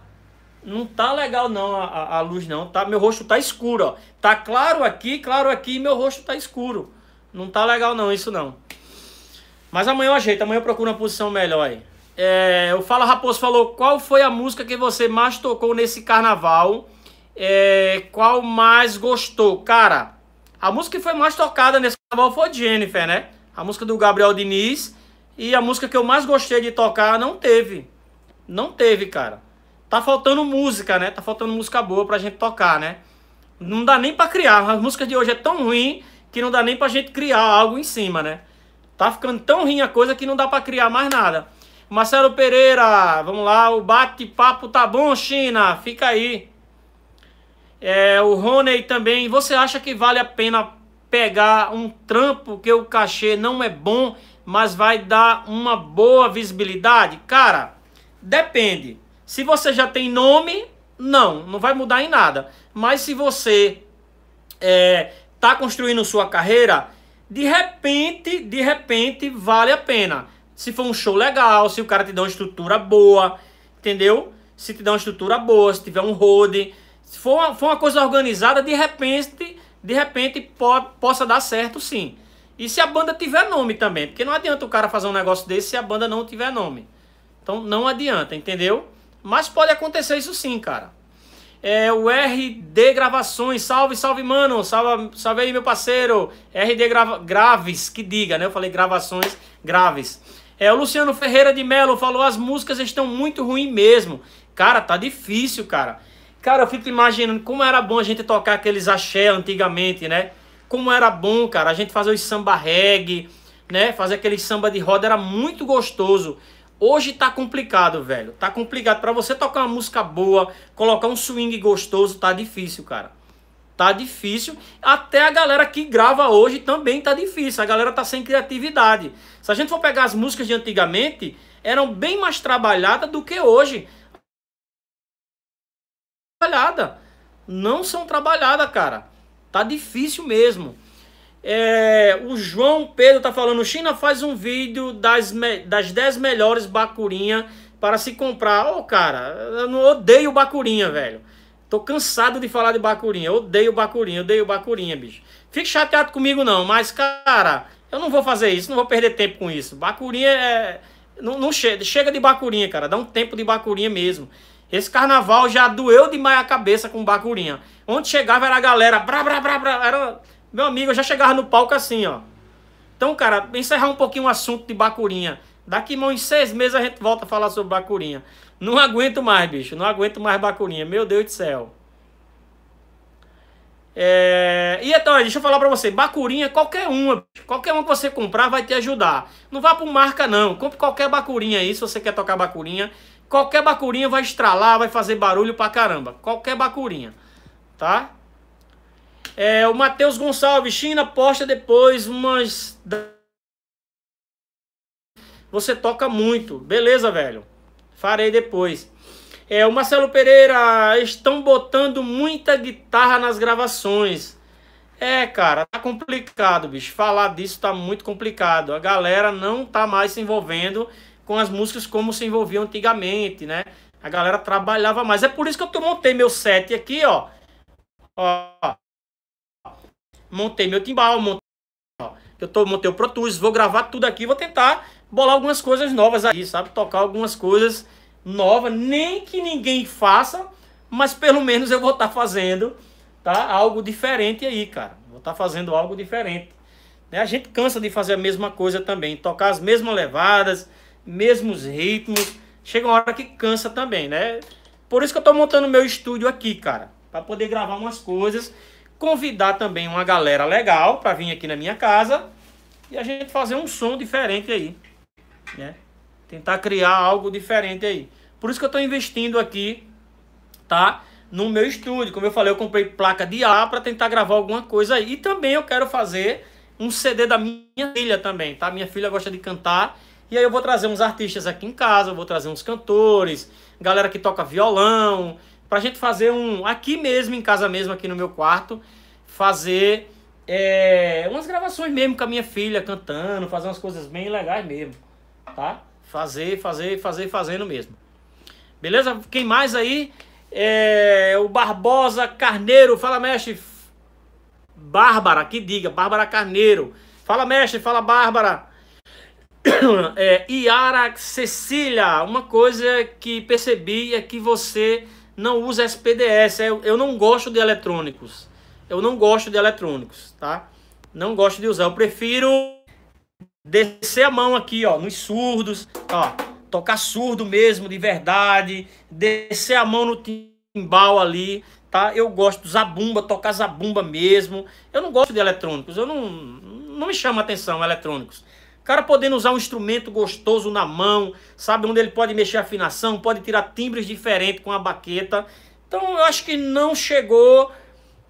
Não tá legal, não, a, a luz, não. Tá, meu rosto tá escuro, ó. Tá claro aqui, claro aqui, meu rosto tá escuro. Não tá legal, não, isso não. Mas amanhã eu ajeito, amanhã eu procuro uma posição melhor aí. É, o Fala Raposo falou: qual foi a música que você mais tocou nesse carnaval? É, qual mais gostou? Cara, a música que foi mais tocada nesse carnaval foi Jennifer, né? A música do Gabriel Diniz. E a música que eu mais gostei de tocar não teve. Não teve, cara. Tá faltando música, né? Tá faltando música boa pra gente tocar, né? Não dá nem pra criar. As músicas de hoje é tão ruim que não dá nem pra gente criar algo em cima, né? Tá ficando tão ruim a coisa que não dá pra criar mais nada. Marcelo Pereira, vamos lá, o bate-papo tá bom, China, fica aí. É, o Rony também, você acha que vale a pena pegar um trampo que o cachê não é bom, mas vai dar uma boa visibilidade? Cara, depende. Se você já tem nome, não, não vai mudar em nada. Mas se você é, tá construindo sua carreira, de repente, de repente vale a pena se for um show legal, se o cara te dá uma estrutura boa, entendeu? Se te dá uma estrutura boa, se tiver um road, se for uma, for uma coisa organizada, de repente, de repente po, possa dar certo sim. E se a banda tiver nome também, porque não adianta o cara fazer um negócio desse se a banda não tiver nome. Então não adianta, entendeu? Mas pode acontecer isso sim, cara. É o RD Gravações, salve, salve, mano, salve, salve aí, meu parceiro. RD grava, Graves, que diga, né? Eu falei gravações graves. É, o Luciano Ferreira de Melo falou: as músicas estão muito ruins mesmo. Cara, tá difícil, cara. Cara, eu fico imaginando como era bom a gente tocar aqueles axé antigamente, né? Como era bom, cara, a gente fazer os samba reggae, né? Fazer aquele samba de roda era muito gostoso. Hoje tá complicado, velho. Tá complicado. Para você tocar uma música boa, colocar um swing gostoso, tá difícil, cara tá difícil. Até a galera que grava hoje também tá difícil. A galera tá sem criatividade. Se a gente for pegar as músicas de antigamente, eram bem mais trabalhadas do que hoje. Trabalhada. Não são trabalhadas, cara. Tá difícil mesmo. É, o João Pedro tá falando: China faz um vídeo das, das 10 melhores bacurinha para se comprar. Ô, oh, cara, eu não odeio bacurinha, velho. Tô cansado de falar de Bacurinha. Eu odeio Bacurinha, eu odeio Bacurinha, bicho. Fique chateado comigo não, mas cara, eu não vou fazer isso, não vou perder tempo com isso. Bacurinha é, é não, não chega, chega de Bacurinha, cara. Dá um tempo de Bacurinha mesmo. Esse carnaval já doeu demais a cabeça com Bacurinha. Onde chegava era a galera, brá, brá, brá, brá, era meu amigo, eu já chegava no palco assim, ó. Então, cara, encerrar um pouquinho o assunto de Bacurinha. Daqui mão em seis meses a gente volta a falar sobre Bacurinha. Não aguento mais, bicho. Não aguento mais bacurinha. Meu Deus do céu. É... E então, deixa eu falar pra você. Bacurinha, qualquer uma. Qualquer uma que você comprar vai te ajudar. Não vá por marca, não. Compre qualquer bacurinha aí, se você quer tocar bacurinha. Qualquer bacurinha vai estralar, vai fazer barulho pra caramba. Qualquer bacurinha. Tá? É, o Matheus Gonçalves, China, posta depois umas... Você toca muito. Beleza, velho. Farei depois. É, o Marcelo Pereira, estão botando muita guitarra nas gravações. É, cara, tá complicado, bicho. Falar disso tá muito complicado. A galera não tá mais se envolvendo com as músicas como se envolvia antigamente, né? A galera trabalhava mais. É por isso que eu montei meu set aqui, ó. Ó. Montei meu timbal, montei, ó. Eu tô, montei o Pro Tools, vou gravar tudo aqui, vou tentar bolar algumas coisas novas aí, sabe? Tocar algumas coisas novas, nem que ninguém faça, mas pelo menos eu vou estar tá fazendo, tá? Algo diferente aí, cara. Vou estar tá fazendo algo diferente. Né? A gente cansa de fazer a mesma coisa também, tocar as mesmas levadas, mesmos ritmos. Chega uma hora que cansa também, né? Por isso que eu estou montando meu estúdio aqui, cara, para poder gravar umas coisas, convidar também uma galera legal para vir aqui na minha casa e a gente fazer um som diferente aí. Né? Tentar criar algo diferente aí. Por isso que eu estou investindo aqui, tá? No meu estúdio. Como eu falei, eu comprei placa de ar para tentar gravar alguma coisa aí. E também eu quero fazer um CD da minha filha também, tá? Minha filha gosta de cantar. E aí eu vou trazer uns artistas aqui em casa, eu vou trazer uns cantores, galera que toca violão, pra gente fazer um aqui mesmo, em casa mesmo, aqui no meu quarto, fazer é, umas gravações mesmo com a minha filha cantando, fazer umas coisas bem legais mesmo tá? Fazer, fazer, fazer, fazendo mesmo. Beleza? Quem mais aí? É, o Barbosa Carneiro, fala mestre. Bárbara, que diga, Bárbara Carneiro. Fala mestre, fala Bárbara. [COUGHS] É, Iara Cecília, uma coisa que percebi é que você não usa SPDS. Eu, eu não gosto de eletrônicos. Eu não gosto de eletrônicos, tá? Não gosto de usar. Eu prefiro Descer a mão aqui, ó, nos surdos, ó, tocar surdo mesmo, de verdade. Descer a mão no timbal ali, tá? Eu gosto do zabumba, tocar zabumba mesmo. Eu não gosto de eletrônicos, eu não, não me chama atenção eletrônicos. O cara podendo usar um instrumento gostoso na mão, sabe? Onde ele pode mexer a afinação, pode tirar timbres diferentes com a baqueta. Então eu acho que não chegou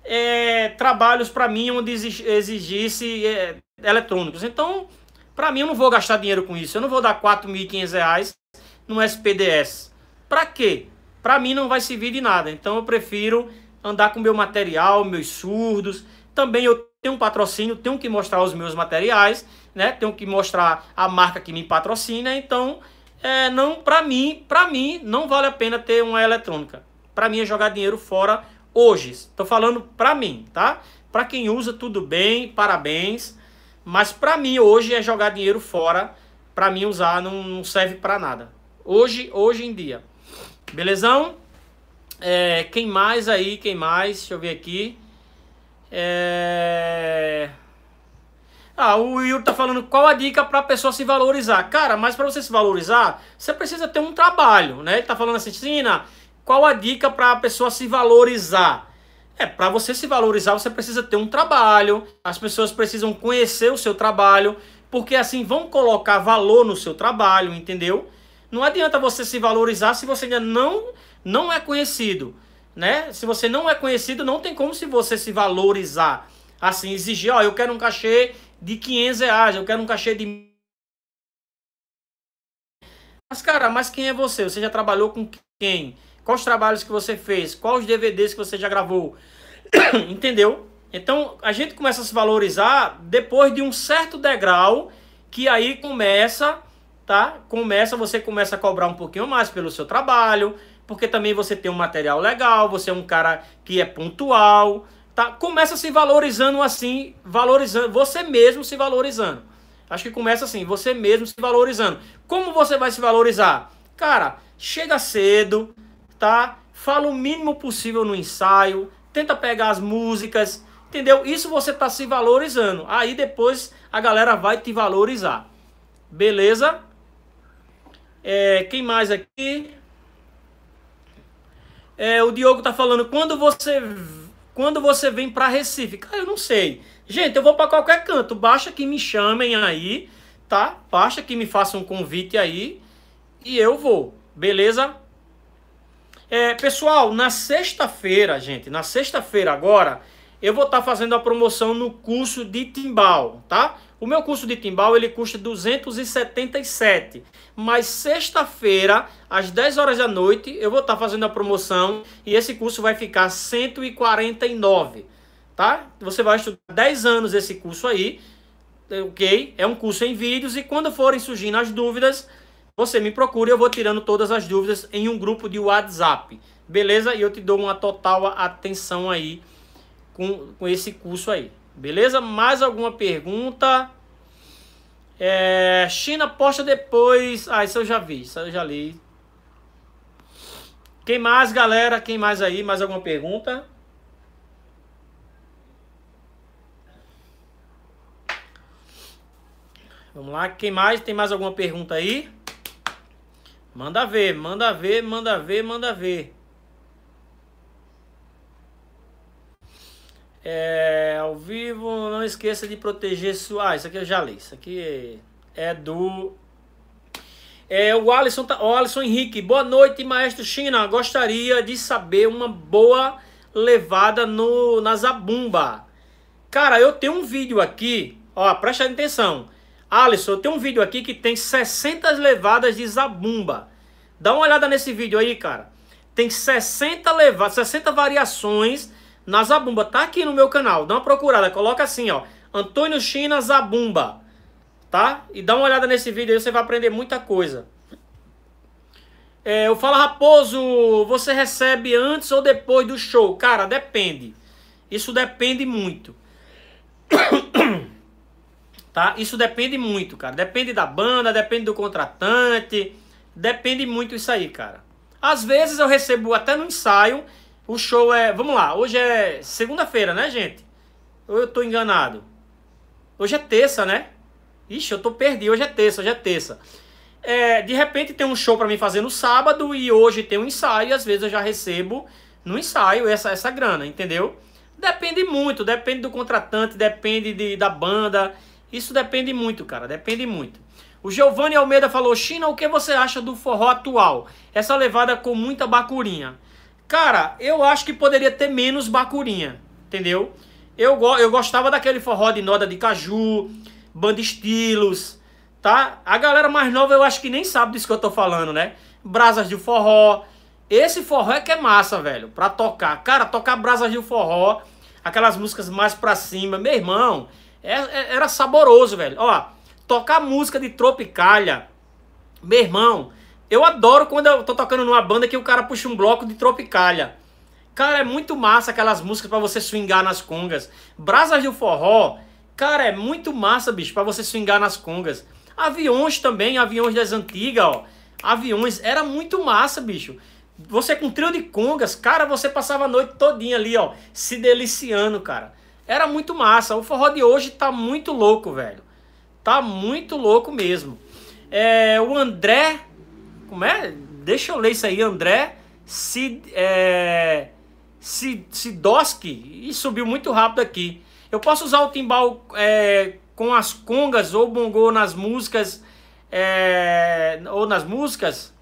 é, trabalhos para mim onde exigisse é, eletrônicos. Então para mim, eu não vou gastar dinheiro com isso. Eu não vou dar R$ reais no SPDS. Para quê? Para mim não vai servir de nada. Então eu prefiro andar com meu material, meus surdos. Também eu tenho um patrocínio, tenho que mostrar os meus materiais, né? Tenho que mostrar a marca que me patrocina. Então, é, não para mim, para mim não vale a pena ter uma eletrônica. Para mim é jogar dinheiro fora hoje. Estou falando para mim, tá? Para quem usa tudo bem, parabéns. Mas para mim hoje é jogar dinheiro fora, para mim usar não, não serve para nada. Hoje, hoje em dia. Belezão? É, quem mais aí? Quem mais? Deixa eu ver aqui. É... Ah, o Will tá falando qual a dica para a pessoa se valorizar. Cara, mas para você se valorizar, você precisa ter um trabalho, né? Ele tá falando assim, Sina, qual a dica para a pessoa se valorizar? É, para você se valorizar, você precisa ter um trabalho, as pessoas precisam conhecer o seu trabalho, porque assim vão colocar valor no seu trabalho, entendeu? Não adianta você se valorizar se você ainda não, não é conhecido, né? Se você não é conhecido, não tem como se você se valorizar. Assim, exigir, ó, eu quero um cachê de 500 reais, eu quero um cachê de... Mas, cara, mas quem é você? Você já trabalhou com quem? Quais trabalhos que você fez? Quais DVDs que você já gravou? [COUGHS] Entendeu? Então a gente começa a se valorizar depois de um certo degrau que aí começa, tá? Começa, você começa a cobrar um pouquinho mais pelo seu trabalho, porque também você tem um material legal, você é um cara que é pontual, tá? Começa se valorizando assim, valorizando você mesmo se valorizando. Acho que começa assim, você mesmo se valorizando. Como você vai se valorizar? Cara, chega cedo, tá? Fala o mínimo possível no ensaio, tenta pegar as músicas, entendeu? Isso você tá se valorizando. Aí depois a galera vai te valorizar. Beleza? É, quem mais aqui? É, o Diogo tá falando, quando você quando você vem para Recife? Cara, eu não sei. Gente, eu vou para qualquer canto, basta que me chamem aí, tá? Basta que me façam um convite aí e eu vou. Beleza? É, pessoal, na sexta-feira, gente, na sexta-feira agora, eu vou estar tá fazendo a promoção no curso de timbal, tá? O meu curso de timbal, ele custa 277, mas sexta-feira, às 10 horas da noite, eu vou estar tá fazendo a promoção e esse curso vai ficar 149, tá? Você vai estudar 10 anos esse curso aí, ok? É um curso em vídeos e quando forem surgindo as dúvidas, você me procura e eu vou tirando todas as dúvidas em um grupo de WhatsApp. Beleza? E eu te dou uma total atenção aí com, com esse curso aí. Beleza? Mais alguma pergunta? É, China posta depois. Ah, isso eu já vi, isso eu já li. Quem mais, galera? Quem mais aí? Mais alguma pergunta? Vamos lá, quem mais? Tem mais alguma pergunta aí? Manda ver, manda ver, manda ver, manda ver. É, ao vivo, não esqueça de proteger sua. Ah, isso aqui eu já li. Isso aqui é, do. É, o Alisson, tá... o Alisson Henrique. Boa noite, Maestro China. Gostaria de saber uma boa levada no, na Zabumba. Cara, eu tenho um vídeo aqui. Ó, presta atenção. Alisson, eu tenho um vídeo aqui que tem 60 levadas de zabumba. Dá uma olhada nesse vídeo aí, cara. Tem 60 levadas, 60 variações na zabumba. Tá aqui no meu canal. Dá uma procurada. Coloca assim, ó. Antônio China Zabumba. Tá? E dá uma olhada nesse vídeo aí, você vai aprender muita coisa. É, eu falo, Raposo, você recebe antes ou depois do show? Cara, depende. Isso depende muito. [COUGHS] tá? Isso depende muito, cara. Depende da banda, depende do contratante, depende muito isso aí, cara. Às vezes eu recebo até no ensaio, o show é, vamos lá, hoje é segunda-feira, né, gente? Ou eu tô enganado? Hoje é terça, né? Ixi, eu tô perdido. Hoje é terça, hoje é terça. É, de repente tem um show para mim fazer no sábado e hoje tem um ensaio, e às vezes eu já recebo no ensaio essa essa grana, entendeu? Depende muito, depende do contratante, depende de, da banda, isso depende muito, cara, depende muito. O Giovanni Almeida falou: China, o que você acha do forró atual? Essa levada com muita bacurinha. Cara, eu acho que poderia ter menos bacurinha, entendeu? Eu, go eu gostava daquele forró de noda de caju, banda estilos, tá? A galera mais nova eu acho que nem sabe disso que eu tô falando, né? Brasas de forró. Esse forró é que é massa, velho, pra tocar. Cara, tocar brasas de forró, aquelas músicas mais pra cima. Meu irmão, é, é, era saboroso, velho. Ó, tocar música de Tropicália, meu irmão, eu adoro quando eu tô tocando numa banda que o cara puxa um bloco de Tropicália. Cara, é muito massa aquelas músicas para você swingar nas congas. Brasas do forró, cara, é muito massa, bicho, para você swingar nas congas. Aviões também, aviões das antigas, ó. Aviões, era muito massa, bicho. Você com trio de congas, cara, você passava a noite todinha ali, ó, se deliciando, cara era muito massa. O forró de hoje tá muito louco, velho. Tá muito louco mesmo. É, o André. Como é? Deixa eu ler isso aí, André. Sid, é, Sid, Sidoski. E subiu muito rápido aqui. Eu posso usar o timbal é, com as congas ou bongô nas músicas. É, ou nas músicas.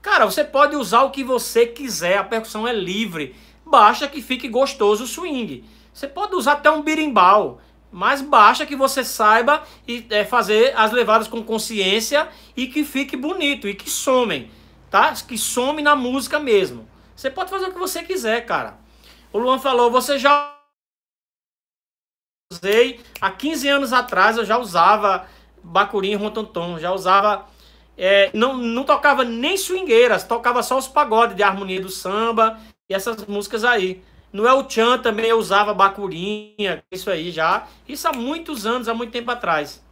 Cara, você pode usar o que você quiser, a percussão é livre. Basta que fique gostoso o swing. Você pode usar até um birimbau, mas basta que você saiba e é, fazer as levadas com consciência e que fique bonito e que somem, tá? Que some na música mesmo. Você pode fazer o que você quiser, cara. O Luan falou, você já usei há 15 anos atrás, eu já usava bacurim rototom já usava é, não, não tocava nem swingueiras, tocava só os pagodes de harmonia do samba e essas músicas aí. No El é Chan também eu usava bacurinha, isso aí já. Isso há muitos anos, há muito tempo atrás.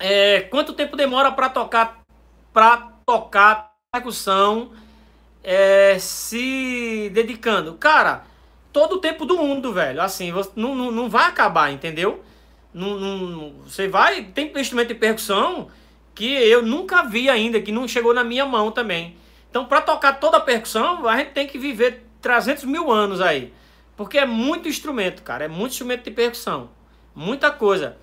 É, quanto tempo demora para tocar para tocar percussão é, se dedicando? Cara, todo o tempo do mundo, velho. Assim, você, não, não, não vai acabar, entendeu? Não, não, você vai. Tem instrumento de percussão que eu nunca vi ainda, que não chegou na minha mão também. Então, para tocar toda a percussão, a gente tem que viver 300 mil anos aí. Porque é muito instrumento, cara. É muito instrumento de percussão. Muita coisa.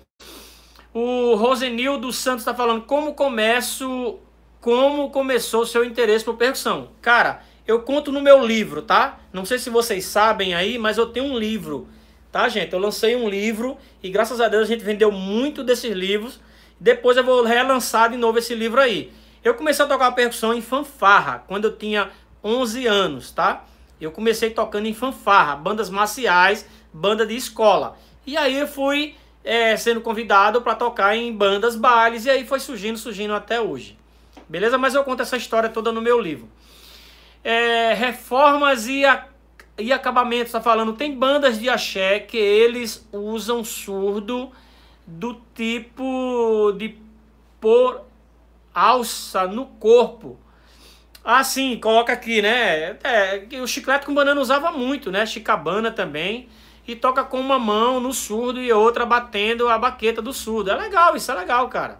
O Rosenil dos Santos está falando como começo, como começou o seu interesse por percussão. Cara, eu conto no meu livro, tá? Não sei se vocês sabem aí, mas eu tenho um livro, tá, gente? Eu lancei um livro e graças a Deus a gente vendeu muito desses livros. Depois eu vou relançar de novo esse livro aí. Eu comecei a tocar percussão em fanfarra quando eu tinha 11 anos, tá? Eu comecei tocando em fanfarra, bandas marciais, banda de escola. E aí eu fui é, sendo convidado para tocar em bandas, bailes, e aí foi surgindo, surgindo até hoje. Beleza? Mas eu conto essa história toda no meu livro. É, reformas e, a, e acabamentos, tá falando, tem bandas de axé que eles usam surdo do tipo de pôr alça no corpo ah, sim, coloca aqui, né? É, é, o chiclete com banana usava muito, né? Chicabana também. E toca com uma mão no surdo e outra batendo a baqueta do surdo. É legal, isso é legal, cara.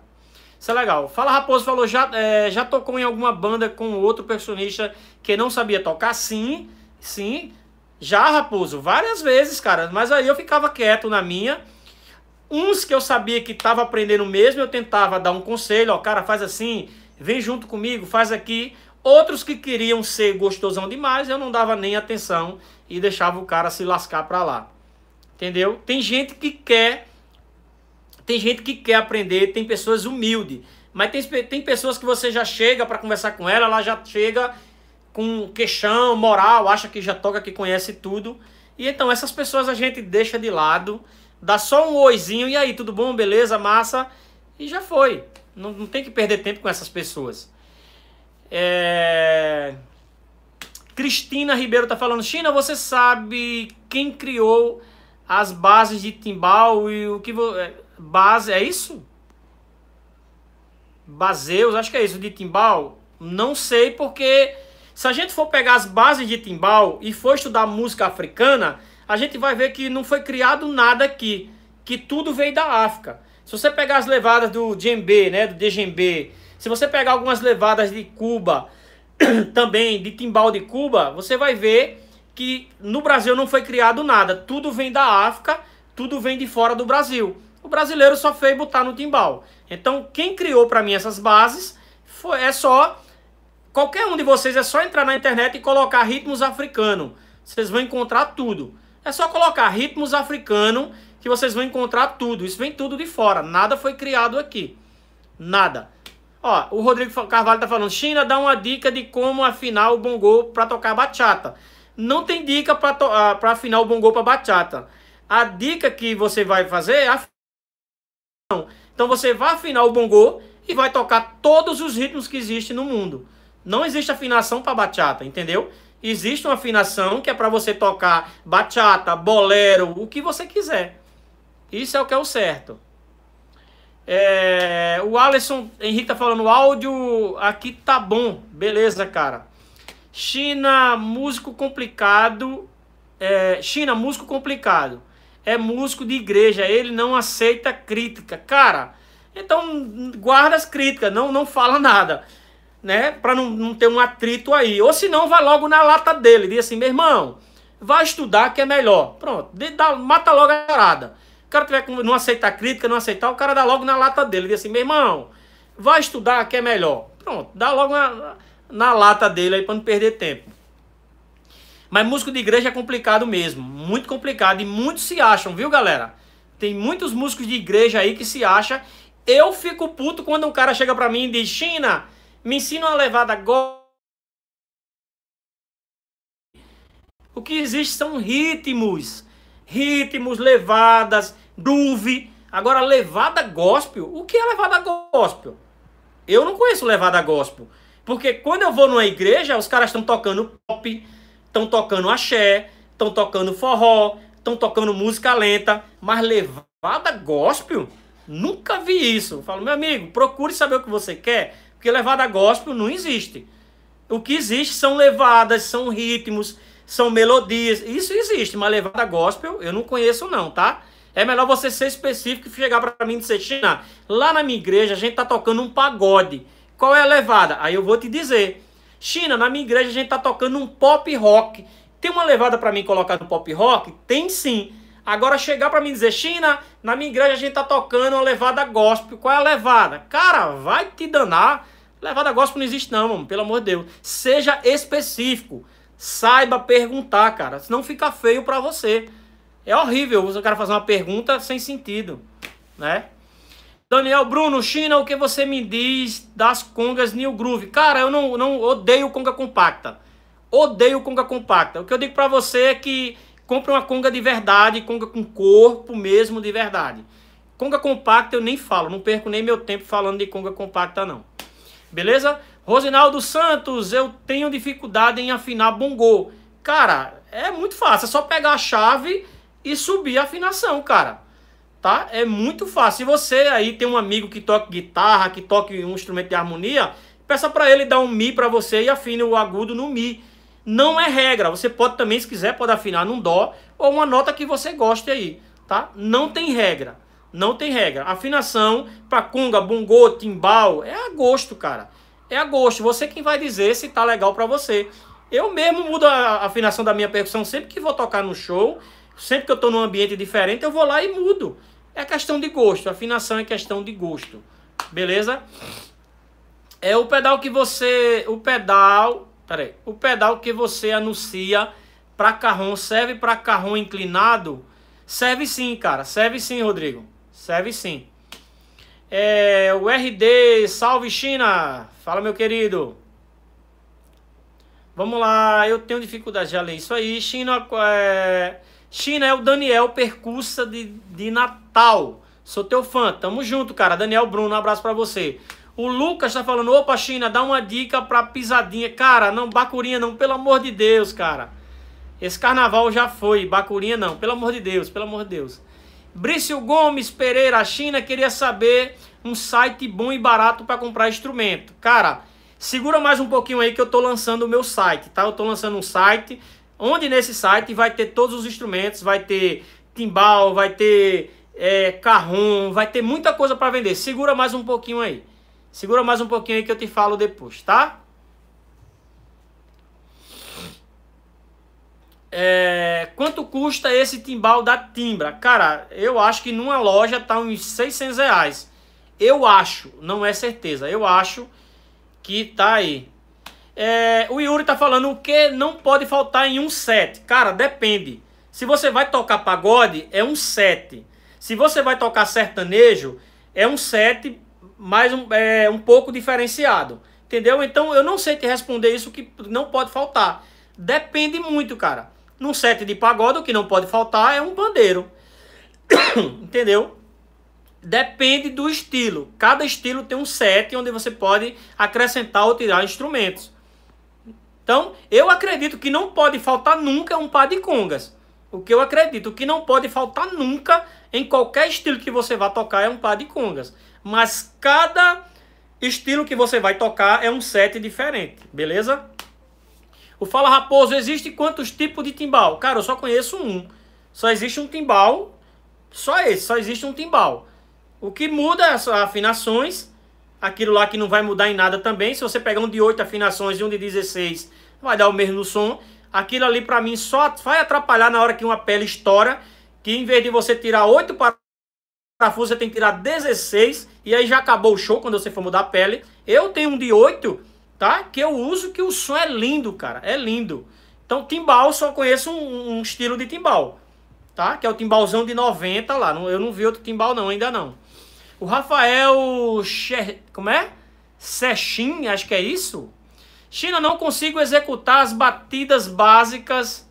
Isso é legal. Fala Raposo falou: já, é, já tocou em alguma banda com outro percussionista que não sabia tocar? Sim, sim. Já, Raposo, várias vezes, cara. Mas aí eu ficava quieto na minha. Uns que eu sabia que estava aprendendo mesmo, eu tentava dar um conselho, ó, cara, faz assim, vem junto comigo, faz aqui. Outros que queriam ser gostosão demais, eu não dava nem atenção e deixava o cara se lascar para lá. Entendeu? Tem gente que quer tem gente que quer aprender, tem pessoas humildes, mas tem, tem pessoas que você já chega para conversar com ela, ela já chega com queixão, moral, acha que já toca, que conhece tudo. E então essas pessoas a gente deixa de lado, dá só um oizinho, e aí, tudo bom, beleza, massa, e já foi. Não, não tem que perder tempo com essas pessoas. É... Cristina Ribeiro tá falando, China, você sabe quem criou as bases de timbal e o que você. É, base é isso? Baseus, acho que é isso de timbal. Não sei porque se a gente for pegar as bases de timbal e for estudar música africana, a gente vai ver que não foi criado nada aqui, que tudo veio da África. Se você pegar as levadas do djembe, né, do djembe, se você pegar algumas levadas de Cuba, [CLEARS THROAT] também de timbal de Cuba, você vai ver que no Brasil não foi criado nada. Tudo vem da África, tudo vem de fora do Brasil. O brasileiro só fez botar no timbal. Então, quem criou para mim essas bases foi, é só. Qualquer um de vocês é só entrar na internet e colocar ritmos africano. Vocês vão encontrar tudo. É só colocar ritmos africano que vocês vão encontrar tudo. Isso vem tudo de fora. Nada foi criado aqui. Nada. Ó, o Rodrigo Carvalho tá falando, China dá uma dica de como afinar o bongô para tocar bachata. Não tem dica para ah, afinar o bongô para bachata. A dica que você vai fazer é afinação. Então você vai afinar o bongô e vai tocar todos os ritmos que existem no mundo. Não existe afinação para bachata, entendeu? Existe uma afinação que é para você tocar bachata, bolero, o que você quiser. Isso é o que é o certo. É, o Alisson Henrique tá falando, o áudio aqui tá bom. Beleza, cara. China, músico complicado. É, China, músico complicado. É músico de igreja, ele não aceita crítica. Cara, então guarda as críticas, não, não fala nada. Né? Pra não, não ter um atrito aí. Ou se não, vai logo na lata dele. Diz assim, meu irmão, vai estudar que é melhor. Pronto, dá, mata logo a parada cara tiver não aceitar crítica, não aceitar, o cara dá logo na lata dele. Diz assim, meu irmão, vai estudar que é melhor. Pronto, dá logo na, na lata dele aí para não perder tempo. Mas músico de igreja é complicado mesmo, muito complicado. E muitos se acham, viu, galera? Tem muitos músicos de igreja aí que se acham. Eu fico puto quando um cara chega para mim e diz: China, me ensina uma levada agora. O que existe são ritmos, ritmos, levadas, Duve Agora, levada gospel, o que é levada gospel? Eu não conheço levada gospel. Porque quando eu vou numa igreja, os caras estão tocando pop, estão tocando axé, estão tocando forró, estão tocando música lenta, mas levada gospel? Nunca vi isso. Eu falo, meu amigo, procure saber o que você quer, porque levada gospel não existe. O que existe são levadas, são ritmos, são melodias. Isso existe, mas levada gospel eu não conheço não, tá? É melhor você ser específico e chegar para mim e dizer, China, lá na minha igreja a gente tá tocando um pagode. Qual é a levada? Aí eu vou te dizer. China, na minha igreja a gente tá tocando um pop rock. Tem uma levada para mim colocar no pop rock? Tem sim. Agora chegar para mim dizer, China, na minha igreja a gente tá tocando uma levada gospel. Qual é a levada? Cara, vai te danar. Levada gospel não existe não, mano, pelo amor de Deus. Seja específico. Saiba perguntar, cara. Senão fica feio para você. É horrível o cara fazer uma pergunta sem sentido, né? Daniel Bruno, China, o que você me diz das congas New Groove? Cara, eu não, não odeio conga compacta. Odeio conga compacta. O que eu digo para você é que compre uma conga de verdade, conga com corpo mesmo de verdade. Conga compacta eu nem falo, não perco nem meu tempo falando de conga compacta não. Beleza? Rosinaldo Santos, eu tenho dificuldade em afinar bongô. Cara, é muito fácil, é só pegar a chave e subir a afinação, cara. Tá? É muito fácil. Se você aí tem um amigo que toca guitarra, que toca um instrumento de harmonia, peça para ele dar um mi para você e afine o agudo no mi. Não é regra. Você pode também, se quiser, pode afinar num dó ou uma nota que você goste aí, tá? Não tem regra. Não tem regra. Afinação para conga, bongô, timbal é a gosto, cara. É a gosto. Você quem vai dizer se tá legal para você. Eu mesmo mudo a afinação da minha percussão sempre que vou tocar no show Sempre que eu estou num ambiente diferente, eu vou lá e mudo. É questão de gosto. Afinação é questão de gosto. Beleza? É o pedal que você. O pedal. Peraí. O pedal que você anuncia para carrão serve para carrão inclinado? Serve sim, cara. Serve sim, Rodrigo. Serve sim. É, o RD, salve China. Fala, meu querido. Vamos lá, eu tenho dificuldade de ler isso aí. China, é, é o Daniel percussa de, de Natal. Sou teu fã. Tamo junto, cara. Daniel Bruno, um abraço para você. O Lucas tá falando, opa, China, dá uma dica pra pisadinha. Cara, não, bacurinha não, pelo amor de Deus, cara. Esse carnaval já foi, bacurinha não, pelo amor de Deus, pelo amor de Deus. Brício Gomes Pereira, China, queria saber um site bom e barato para comprar instrumento. Cara, segura mais um pouquinho aí que eu tô lançando o meu site, tá? Eu tô lançando um site onde nesse site vai ter todos os instrumentos, vai ter timbal, vai ter é, carrom, vai ter muita coisa para vender. Segura mais um pouquinho aí. Segura mais um pouquinho aí que eu te falo depois, tá? É, quanto custa esse timbal da Timbra? Cara, eu acho que numa loja tá uns 600 reais. Eu acho, não é certeza, eu acho que tá aí. É, o Yuri tá falando o que não pode faltar em um set. Cara, depende. Se você vai tocar pagode, é um set. Se você vai tocar sertanejo, é um set mais um, é, um pouco diferenciado. Entendeu? Então eu não sei te responder isso que não pode faltar. Depende muito, cara. Num set de pagode, o que não pode faltar é um bandeiro. [COUGHS] Entendeu? Depende do estilo. Cada estilo tem um set onde você pode acrescentar ou tirar instrumentos. Então, eu acredito que não pode faltar nunca um par de congas. O que eu acredito que não pode faltar nunca em qualquer estilo que você vá tocar é um par de congas. Mas cada estilo que você vai tocar é um set diferente, beleza? O Fala Raposo, existe quantos tipos de timbal? Cara, eu só conheço um. Só existe um timbal, só esse, só existe um timbal. O que muda é as afinações aquilo lá que não vai mudar em nada também. Se você pegar um de 8 afinações e um de 16, vai dar o mesmo som. Aquilo ali para mim só vai atrapalhar na hora que uma pele estoura, que em vez de você tirar 8 parafusos, você tem que tirar 16 e aí já acabou o show quando você for mudar a pele. Eu tenho um de 8, tá? Que eu uso que o som é lindo, cara, é lindo. Então timbal, só conheço um, um estilo de timbal, tá? Que é o timbalzão de 90 lá. Eu não vi outro timbal não, ainda não. O Rafael She... como é? Sechin, acho que é isso. China, não consigo executar as batidas básicas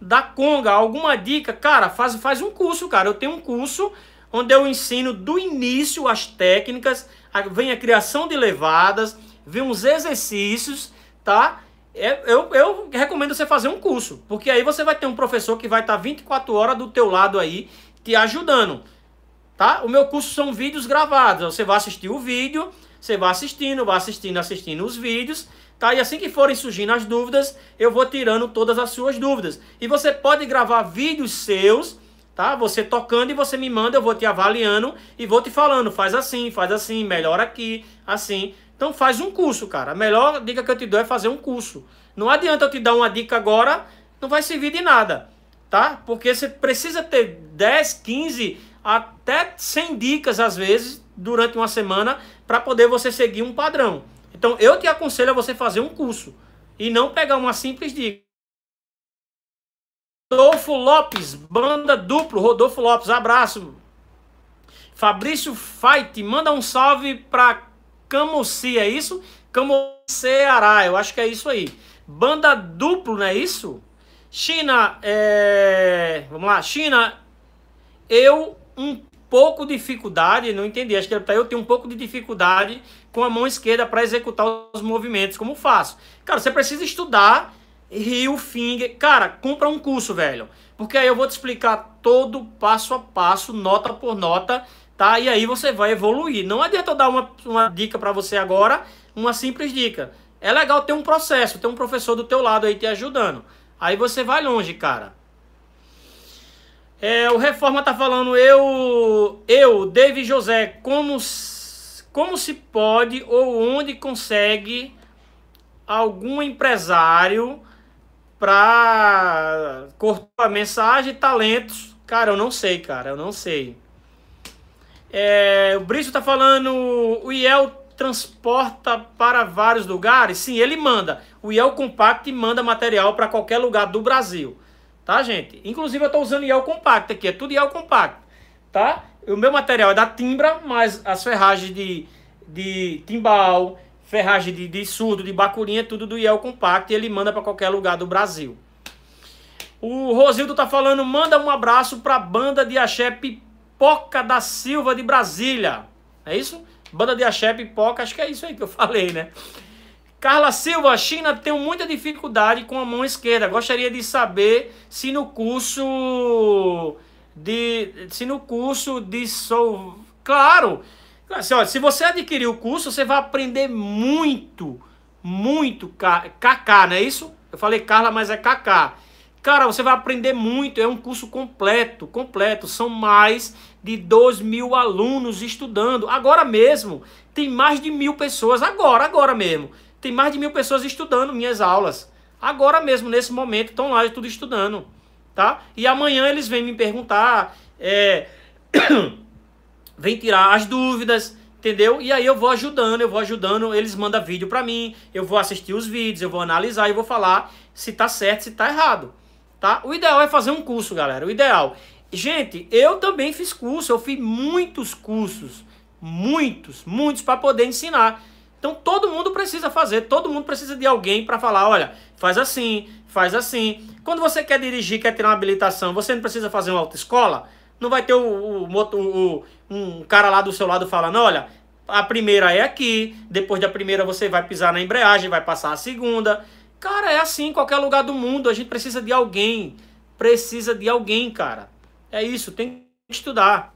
da conga. Alguma dica? Cara, faz, faz um curso, cara. Eu tenho um curso onde eu ensino do início as técnicas, vem a criação de levadas, vem uns exercícios, tá? É, eu, eu recomendo você fazer um curso, porque aí você vai ter um professor que vai tá estar 24 horas do teu lado aí, te ajudando tá? O meu curso são vídeos gravados. Você vai assistir o vídeo, você vai assistindo, vai assistindo, assistindo os vídeos, tá? E assim que forem surgindo as dúvidas, eu vou tirando todas as suas dúvidas. E você pode gravar vídeos seus, tá? Você tocando e você me manda, eu vou te avaliando e vou te falando, faz assim, faz assim, melhor aqui, assim. Então faz um curso, cara. A melhor dica que eu te dou é fazer um curso. Não adianta eu te dar uma dica agora, não vai servir de nada, tá? Porque você precisa ter 10, 15 até 100 dicas às vezes durante uma semana para poder você seguir um padrão. Então eu te aconselho a você fazer um curso e não pegar uma simples dica. Rodolfo Lopes, banda duplo, Rodolfo Lopes, abraço. Fabrício Fight, manda um salve para Camocê, é isso? Camocê, Ceará, eu acho que é isso aí. Banda duplo, não é isso? China, é... vamos lá, China, eu um pouco de dificuldade, não entendi, acho que eu tenho um pouco de dificuldade com a mão esquerda para executar os movimentos, como faço? Cara, você precisa estudar Rio Finger. Cara, compra um curso, velho, porque aí eu vou te explicar todo passo a passo, nota por nota, tá? E aí você vai evoluir. Não adianta eu dar uma, uma dica para você agora, uma simples dica. É legal ter um processo, ter um professor do teu lado aí te ajudando. Aí você vai longe, cara. É, o Reforma tá falando, eu, eu, David José, como, como se pode ou onde consegue algum empresário para cortar a mensagem talentos? Cara, eu não sei, cara, eu não sei. É, o Brício tá falando, o IEL transporta para vários lugares? Sim, ele manda. O IEL Compact manda material para qualquer lugar do Brasil tá, gente? Inclusive eu estou usando IEL compacto aqui, é tudo IEL compacto, tá? O meu material é da Timbra, mas as ferragens de, de timbal, ferragem de, de surdo, de bacurinha, é tudo do IEL compacto e ele manda para qualquer lugar do Brasil. O Rosildo tá falando, manda um abraço para a banda de axé Pipoca da Silva de Brasília. É isso? Banda de axé Pipoca, acho que é isso aí que eu falei, né? Carla Silva, a China tem muita dificuldade com a mão esquerda. Gostaria de saber se no curso de se no curso de sou claro, assim, se você adquirir o curso, você vai aprender muito, muito KK, não é isso? Eu falei Carla, mas é KK. Cara, você vai aprender muito, é um curso completo, completo. São mais de 2 mil alunos estudando. Agora mesmo, tem mais de mil pessoas, agora, agora mesmo, tem mais de mil pessoas estudando minhas aulas. Agora mesmo, nesse momento, estão lá tudo estudando. Tá? E amanhã eles vêm me perguntar, é... [COUGHS] vêm tirar as dúvidas, entendeu? E aí eu vou ajudando, eu vou ajudando, eles mandam vídeo para mim, eu vou assistir os vídeos, eu vou analisar e vou falar se tá certo, se tá errado, tá? O ideal é fazer um curso, galera, o ideal. Gente, eu também fiz curso, eu fiz muitos cursos, muitos, muitos para poder ensinar. Então todo mundo precisa fazer, todo mundo precisa de alguém para falar, olha, faz assim, faz assim. Quando você quer dirigir, quer tirar uma habilitação, você não precisa fazer uma autoescola? Não vai ter o, o, o, o um cara lá do seu lado falando, olha, a primeira é aqui, depois da primeira você vai pisar na embreagem, vai passar a segunda. Cara, é assim em qualquer lugar do mundo, a gente precisa de alguém. Precisa de alguém, cara. É isso, tem que estudar.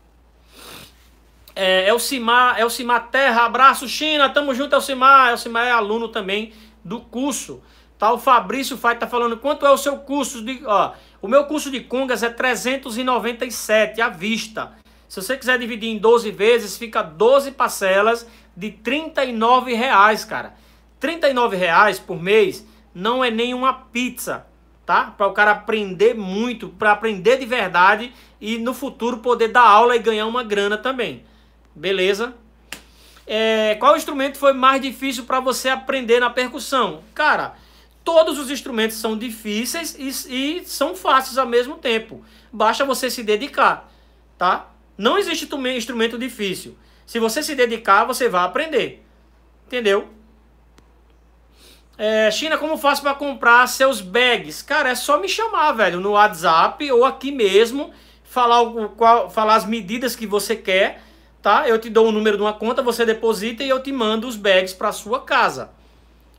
É, Elcimar, é Elcimar é Terra, abraço China, tamo junto Elcimar, é Elcimar é aluno também do curso. Tá, o Fabrício Fai tá falando, quanto é o seu curso de, ó, o meu curso de congas é 397 à vista. Se você quiser dividir em 12 vezes, fica 12 parcelas de 39 reais, cara. 39 reais por mês não é nenhuma pizza, tá? Para o cara aprender muito, para aprender de verdade e no futuro poder dar aula e ganhar uma grana também. Beleza? É, qual instrumento foi mais difícil para você aprender na percussão? Cara, todos os instrumentos são difíceis e, e, são fáceis ao mesmo tempo. Basta você se dedicar, tá? Não existe instrumento difícil. Se você se dedicar, você vai aprender. Entendeu? É, China, como faço para comprar seus bags? Cara, é só me chamar, velho, no WhatsApp ou aqui mesmo, falar, o, qual, falar as medidas que você quer tá? Eu te dou o número de uma conta, você deposita e eu te mando os bags para sua casa.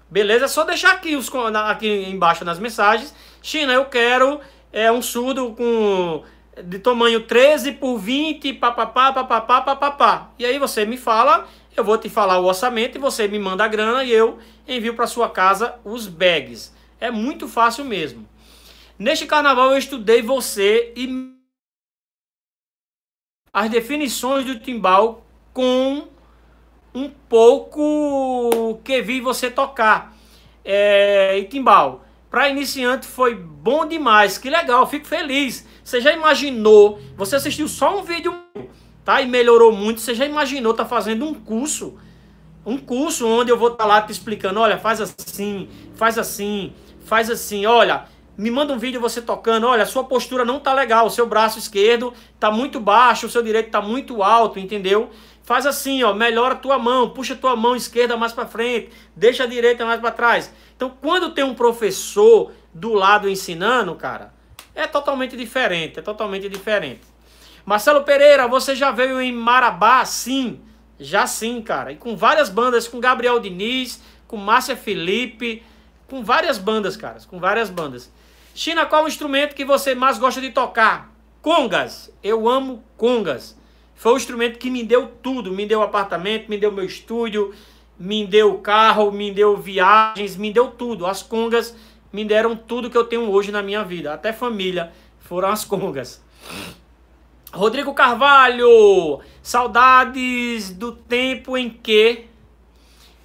Beleza? É só deixar aqui, os, aqui embaixo nas mensagens. China, eu quero é, um surdo com de tamanho 13 por 20, papapá, papapá, papapá. E aí você me fala, eu vou te falar o orçamento e você me manda a grana e eu envio para sua casa os bags. É muito fácil mesmo. Neste carnaval eu estudei você e as definições do timbal com um pouco que vi você tocar. É, e timbal, para iniciante foi bom demais, que legal, fico feliz. Você já imaginou, você assistiu só um vídeo, tá? E melhorou muito, você já imaginou tá fazendo um curso, um curso onde eu vou estar tá lá te explicando, olha, faz assim, faz assim, faz assim, olha, me manda um vídeo você tocando, olha, sua postura não tá legal, o seu braço esquerdo tá muito baixo, o seu direito tá muito alto, entendeu? Faz assim, ó, melhora a tua mão, puxa a tua mão esquerda mais para frente, deixa a direita mais para trás. Então, quando tem um professor do lado ensinando, cara, é totalmente diferente, é totalmente diferente. Marcelo Pereira, você já veio em Marabá? Sim, já sim, cara. E com várias bandas, com Gabriel Diniz, com Márcia Felipe, com várias bandas, caras, com várias bandas. China, qual o instrumento que você mais gosta de tocar? Congas. Eu amo congas. Foi o instrumento que me deu tudo. Me deu apartamento, me deu meu estúdio, me deu carro, me deu viagens, me deu tudo. As congas me deram tudo que eu tenho hoje na minha vida. Até família foram as congas. Rodrigo Carvalho, saudades do tempo em que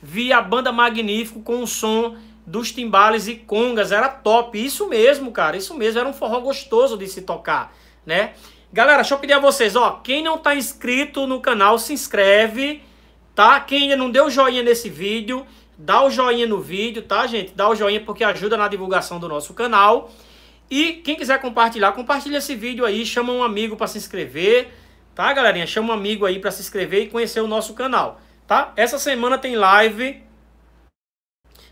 vi a banda Magnífico com um som dos timbales e congas, era top. Isso mesmo, cara, isso mesmo, era um forró gostoso de se tocar, né? Galera, deixa eu pedir a vocês, ó, quem não tá inscrito no canal, se inscreve, tá? Quem ainda não deu joinha nesse vídeo, dá o joinha no vídeo, tá, gente? Dá o joinha porque ajuda na divulgação do nosso canal. E quem quiser compartilhar, compartilha esse vídeo aí, chama um amigo para se inscrever, tá, galerinha? Chama um amigo aí para se inscrever e conhecer o nosso canal, tá? Essa semana tem live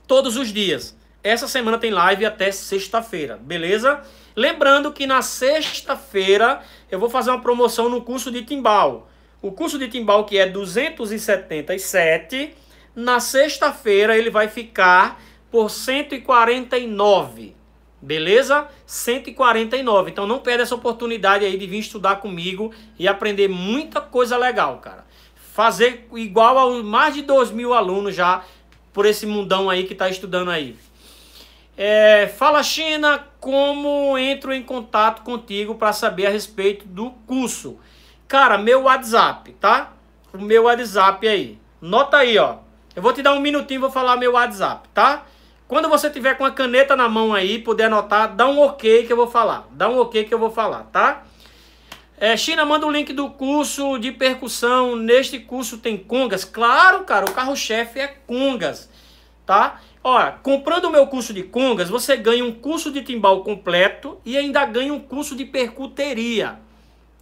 todos os dias. Essa semana tem live até sexta-feira, beleza? Lembrando que na sexta-feira eu vou fazer uma promoção no curso de timbal. O curso de timbal que é 277, na sexta-feira ele vai ficar por 149. Beleza? 149. Então não perde essa oportunidade aí de vir estudar comigo e aprender muita coisa legal, cara. Fazer igual a mais de 2 mil alunos já por esse mundão aí que está estudando aí. É, fala China, como entro em contato contigo para saber a respeito do curso? Cara, meu WhatsApp, tá? O meu WhatsApp aí. Nota aí, ó. Eu vou te dar um minutinho, vou falar meu WhatsApp, tá? Quando você tiver com a caneta na mão aí, puder anotar, dá um OK que eu vou falar. Dá um OK que eu vou falar, tá? É, China, manda o um link do curso de percussão. Neste curso tem congas. Claro, cara, o carro-chefe é congas, tá? Olha, comprando o meu curso de congas, você ganha um curso de timbal completo e ainda ganha um curso de percuteria,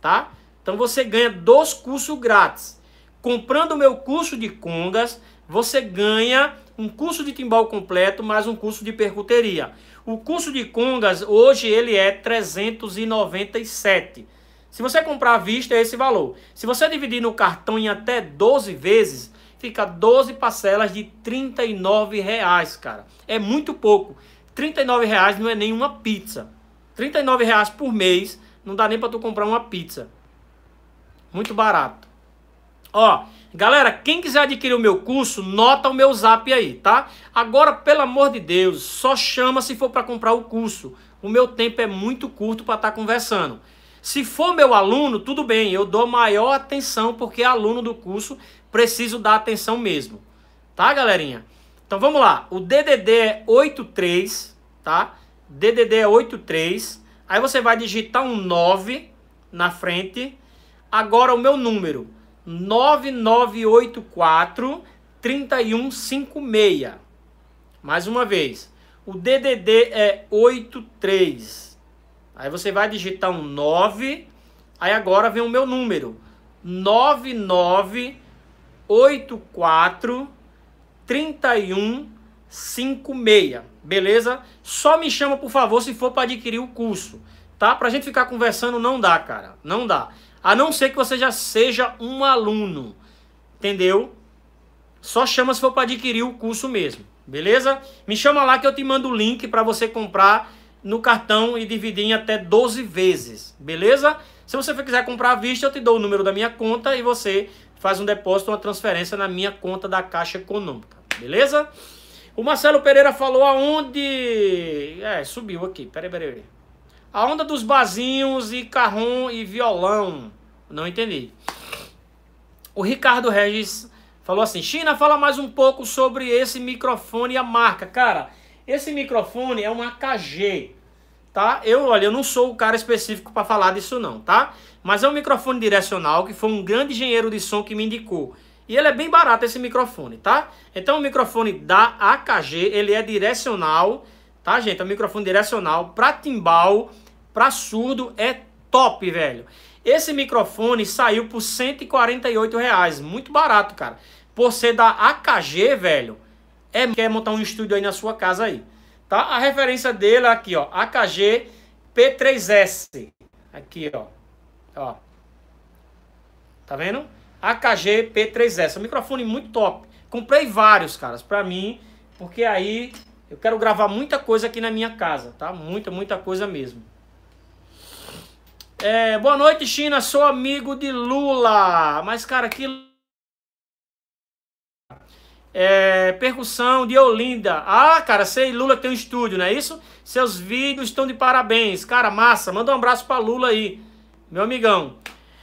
tá? Então você ganha dois cursos grátis. Comprando o meu curso de congas, você ganha um curso de timbal completo mais um curso de percuteria. O curso de congas hoje ele é 397 se você comprar à vista, é esse valor. Se você dividir no cartão em até 12 vezes, fica 12 parcelas de R$ reais, cara. É muito pouco. R$ reais não é nenhuma pizza. R$ reais por mês não dá nem para tu comprar uma pizza. Muito barato. Ó, galera, quem quiser adquirir o meu curso, nota o meu zap aí, tá? Agora, pelo amor de Deus, só chama se for para comprar o curso. O meu tempo é muito curto para estar tá conversando. Se for meu aluno, tudo bem, eu dou maior atenção porque é aluno do curso, preciso dar atenção mesmo. Tá, galerinha? Então vamos lá. O DDD é 83, tá? DDD é 83. Aí você vai digitar um 9 na frente. Agora o meu número, 9984 3156. Mais uma vez. O DDD é 83 Aí você vai digitar um 9, aí agora vem o meu número. 9984 3156. Beleza? Só me chama, por favor, se for para adquirir o curso, tá? Pra gente ficar conversando não dá, cara. Não dá. A não ser que você já seja um aluno. Entendeu? Só chama se for para adquirir o curso mesmo. Beleza? Me chama lá que eu te mando o link para você comprar no cartão e dividir em até 12 vezes, beleza? Se você quiser comprar à vista, eu te dou o número da minha conta e você faz um depósito, uma transferência na minha conta da Caixa Econômica, beleza? O Marcelo Pereira falou aonde... É, subiu aqui, peraí, peraí. A onda dos bazinhos e carrom e violão. Não entendi. O Ricardo Regis falou assim, China, fala mais um pouco sobre esse microfone e a marca. Cara, esse microfone é uma AKG, tá? Eu, olha, eu não sou o cara específico para falar disso não, tá? Mas é um microfone direcional que foi um grande engenheiro de som que me indicou. E ele é bem barato esse microfone, tá? Então o microfone da AKG, ele é direcional, tá, gente? É um microfone direcional para timbal, para surdo é top, velho. Esse microfone saiu por 148 reais, muito barato, cara. Por ser da AKG, velho, é, quer montar um estúdio aí na sua casa aí, tá? A referência dele é aqui, ó, AKG P3S. Aqui, ó. Ó. Tá vendo? AKG P3S. Um microfone muito top. Comprei vários, caras, pra mim, porque aí eu quero gravar muita coisa aqui na minha casa, tá? Muita, muita coisa mesmo. É, boa noite, China. Sou amigo de Lula. Mas, cara, que é, percussão de Olinda. Ah, cara, sei Lula tem um estúdio, não é isso? Seus vídeos estão de parabéns. Cara, massa. Manda um abraço para Lula aí, meu amigão.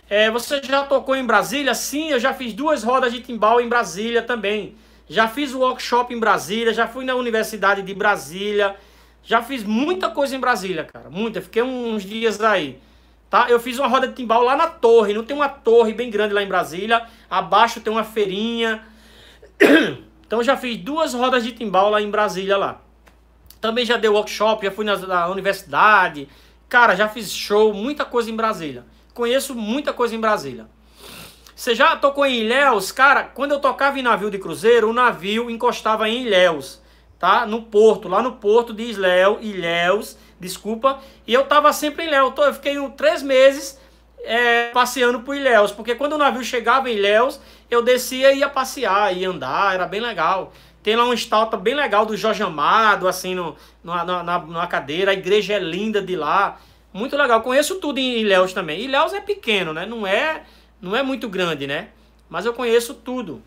É, você já tocou em Brasília? Sim, eu já fiz duas rodas de timbal em Brasília também. Já fiz o workshop em Brasília, já fui na Universidade de Brasília. Já fiz muita coisa em Brasília, cara. Muita. Fiquei uns dias aí. Tá? Eu fiz uma roda de timbal lá na torre. Não tem uma torre bem grande lá em Brasília. Abaixo tem uma feirinha. [CLEARS THROAT] Então já fiz duas rodas de timbal lá em Brasília lá. Também já dei workshop, já fui na, na universidade. Cara, já fiz show, muita coisa em Brasília. Conheço muita coisa em Brasília. Você já tocou em Ilhéus? Cara, quando eu tocava em navio de cruzeiro, o navio encostava em Ilhéus, tá? No porto, lá no porto de Isléu, Ilhéus, desculpa. E eu tava sempre em Ilhéus. Eu fiquei três meses é, passeando por Ilhéus, porque quando o navio chegava em Ilhéus, eu descia e ia passear, ia andar, era bem legal. Tem lá uma estátua bem legal do Jorge Amado, assim, no, na, na, na cadeira. A igreja é linda de lá. Muito legal. Conheço tudo em Ilhéus também. Ilhéus é pequeno, né? Não é, não é muito grande, né? Mas eu conheço tudo.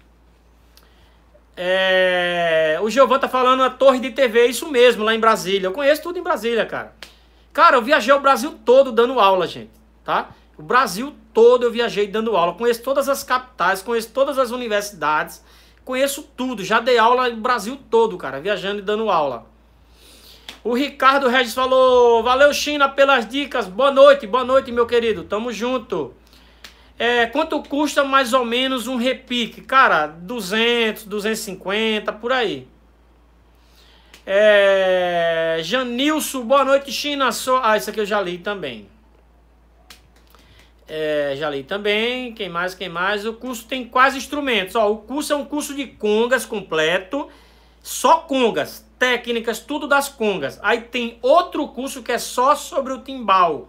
É... O Giovanni tá falando a torre de TV, isso mesmo, lá em Brasília. Eu conheço tudo em Brasília, cara. Cara, eu viajei o Brasil todo dando aula, gente, tá? O Brasil todo eu viajei dando aula. Conheço todas as capitais, conheço todas as universidades, conheço tudo. Já dei aula no Brasil todo, cara, viajando e dando aula. O Ricardo Regis falou: Valeu, China, pelas dicas. Boa noite, boa noite, meu querido. Tamo junto. É, quanto custa mais ou menos um repique? Cara, 200, 250, por aí. É, Janilson, boa noite, China. Ah, isso aqui eu já li também. É, já li também. Quem mais? Quem mais? O curso tem quais instrumentos? Ó, o curso é um curso de congas completo. Só congas, técnicas, tudo das congas. Aí tem outro curso que é só sobre o timbal.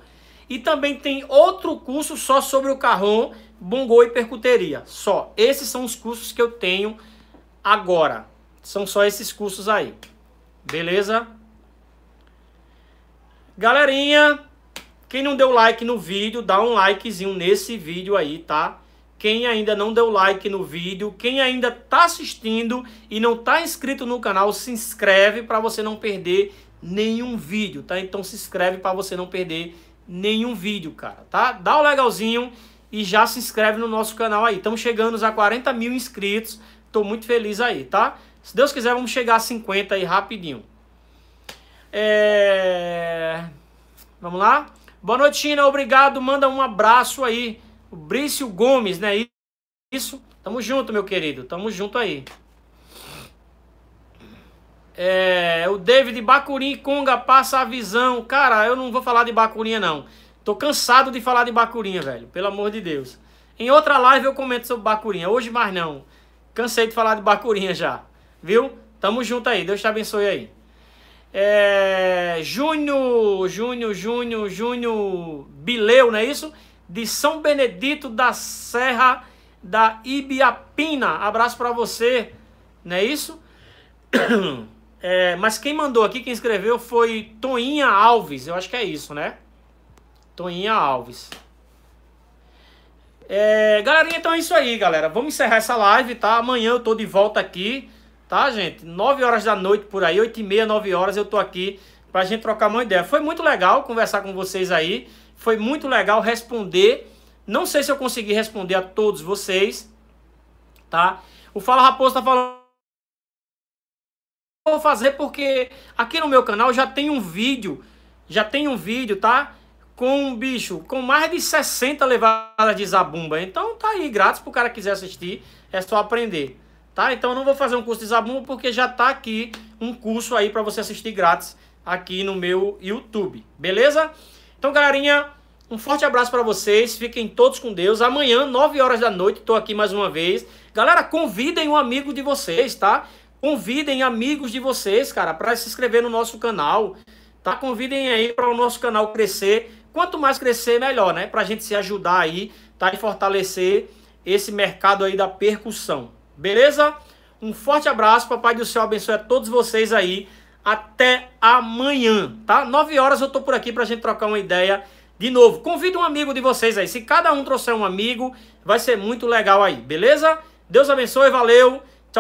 E também tem outro curso só sobre o carrom, bongô e percuteria. Só. Esses são os cursos que eu tenho agora. São só esses cursos aí. Beleza? Galerinha, quem não deu like no vídeo, dá um likezinho nesse vídeo aí, tá? Quem ainda não deu like no vídeo, quem ainda tá assistindo e não tá inscrito no canal, se inscreve para você não perder nenhum vídeo, tá? Então se inscreve para você não perder nenhum vídeo, cara, tá? Dá o um legalzinho e já se inscreve no nosso canal aí. Estamos chegando a 40 mil inscritos, tô muito feliz aí, tá? Se Deus quiser, vamos chegar a 50 aí rapidinho. É... Vamos lá? Boa noite, China. Obrigado. Manda um abraço aí. O Brício Gomes, né? Isso. Tamo junto, meu querido. Tamo junto aí. É, o David Bacurim Conga passa a visão. Cara, eu não vou falar de Bacurinha, não. Tô cansado de falar de Bacurinha, velho. Pelo amor de Deus. Em outra live eu comento sobre Bacurinha. Hoje mais não. Cansei de falar de Bacurinha já. Viu? Tamo junto aí. Deus te abençoe aí. É, Júnior, Júnior, Júnior, Júnior Bileu, não é isso? De São Benedito da Serra da Ibiapina. Abraço para você, não é isso? [COUGHS] É, mas quem mandou aqui, quem escreveu foi Toinha Alves. Eu acho que é isso, né? Toinha Alves. É, galerinha, então é isso aí, galera. Vamos encerrar essa live, tá? Amanhã eu tô de volta aqui Tá, gente? 9 horas da noite por aí, 8 e meia, 9 horas eu tô aqui pra gente trocar uma ideia. Foi muito legal conversar com vocês aí. Foi muito legal responder. Não sei se eu consegui responder a todos vocês, tá? O Fala Raposo tá falando vou fazer porque aqui no meu canal já tem um vídeo, já tem um vídeo, tá? Com um bicho, com mais de 60 levadas de zabumba. Então tá aí, grátis pro cara quiser assistir, é só aprender tá? Então eu não vou fazer um curso de Zabumba porque já tá aqui um curso aí para você assistir grátis aqui no meu YouTube, beleza? Então, galerinha, um forte abraço para vocês, fiquem todos com Deus. Amanhã, 9 horas da noite, tô aqui mais uma vez. Galera, convidem um amigo de vocês, tá? Convidem amigos de vocês, cara, para se inscrever no nosso canal, tá? Convidem aí para o nosso canal crescer. Quanto mais crescer, melhor, né? Pra gente se ajudar aí, tá? E fortalecer esse mercado aí da percussão, Beleza? Um forte abraço, papai do céu abençoe a todos vocês aí. Até amanhã, tá? 9 horas eu tô por aqui pra gente trocar uma ideia de novo. Convido um amigo de vocês aí. Se cada um trouxer um amigo, vai ser muito legal aí, beleza? Deus abençoe, valeu.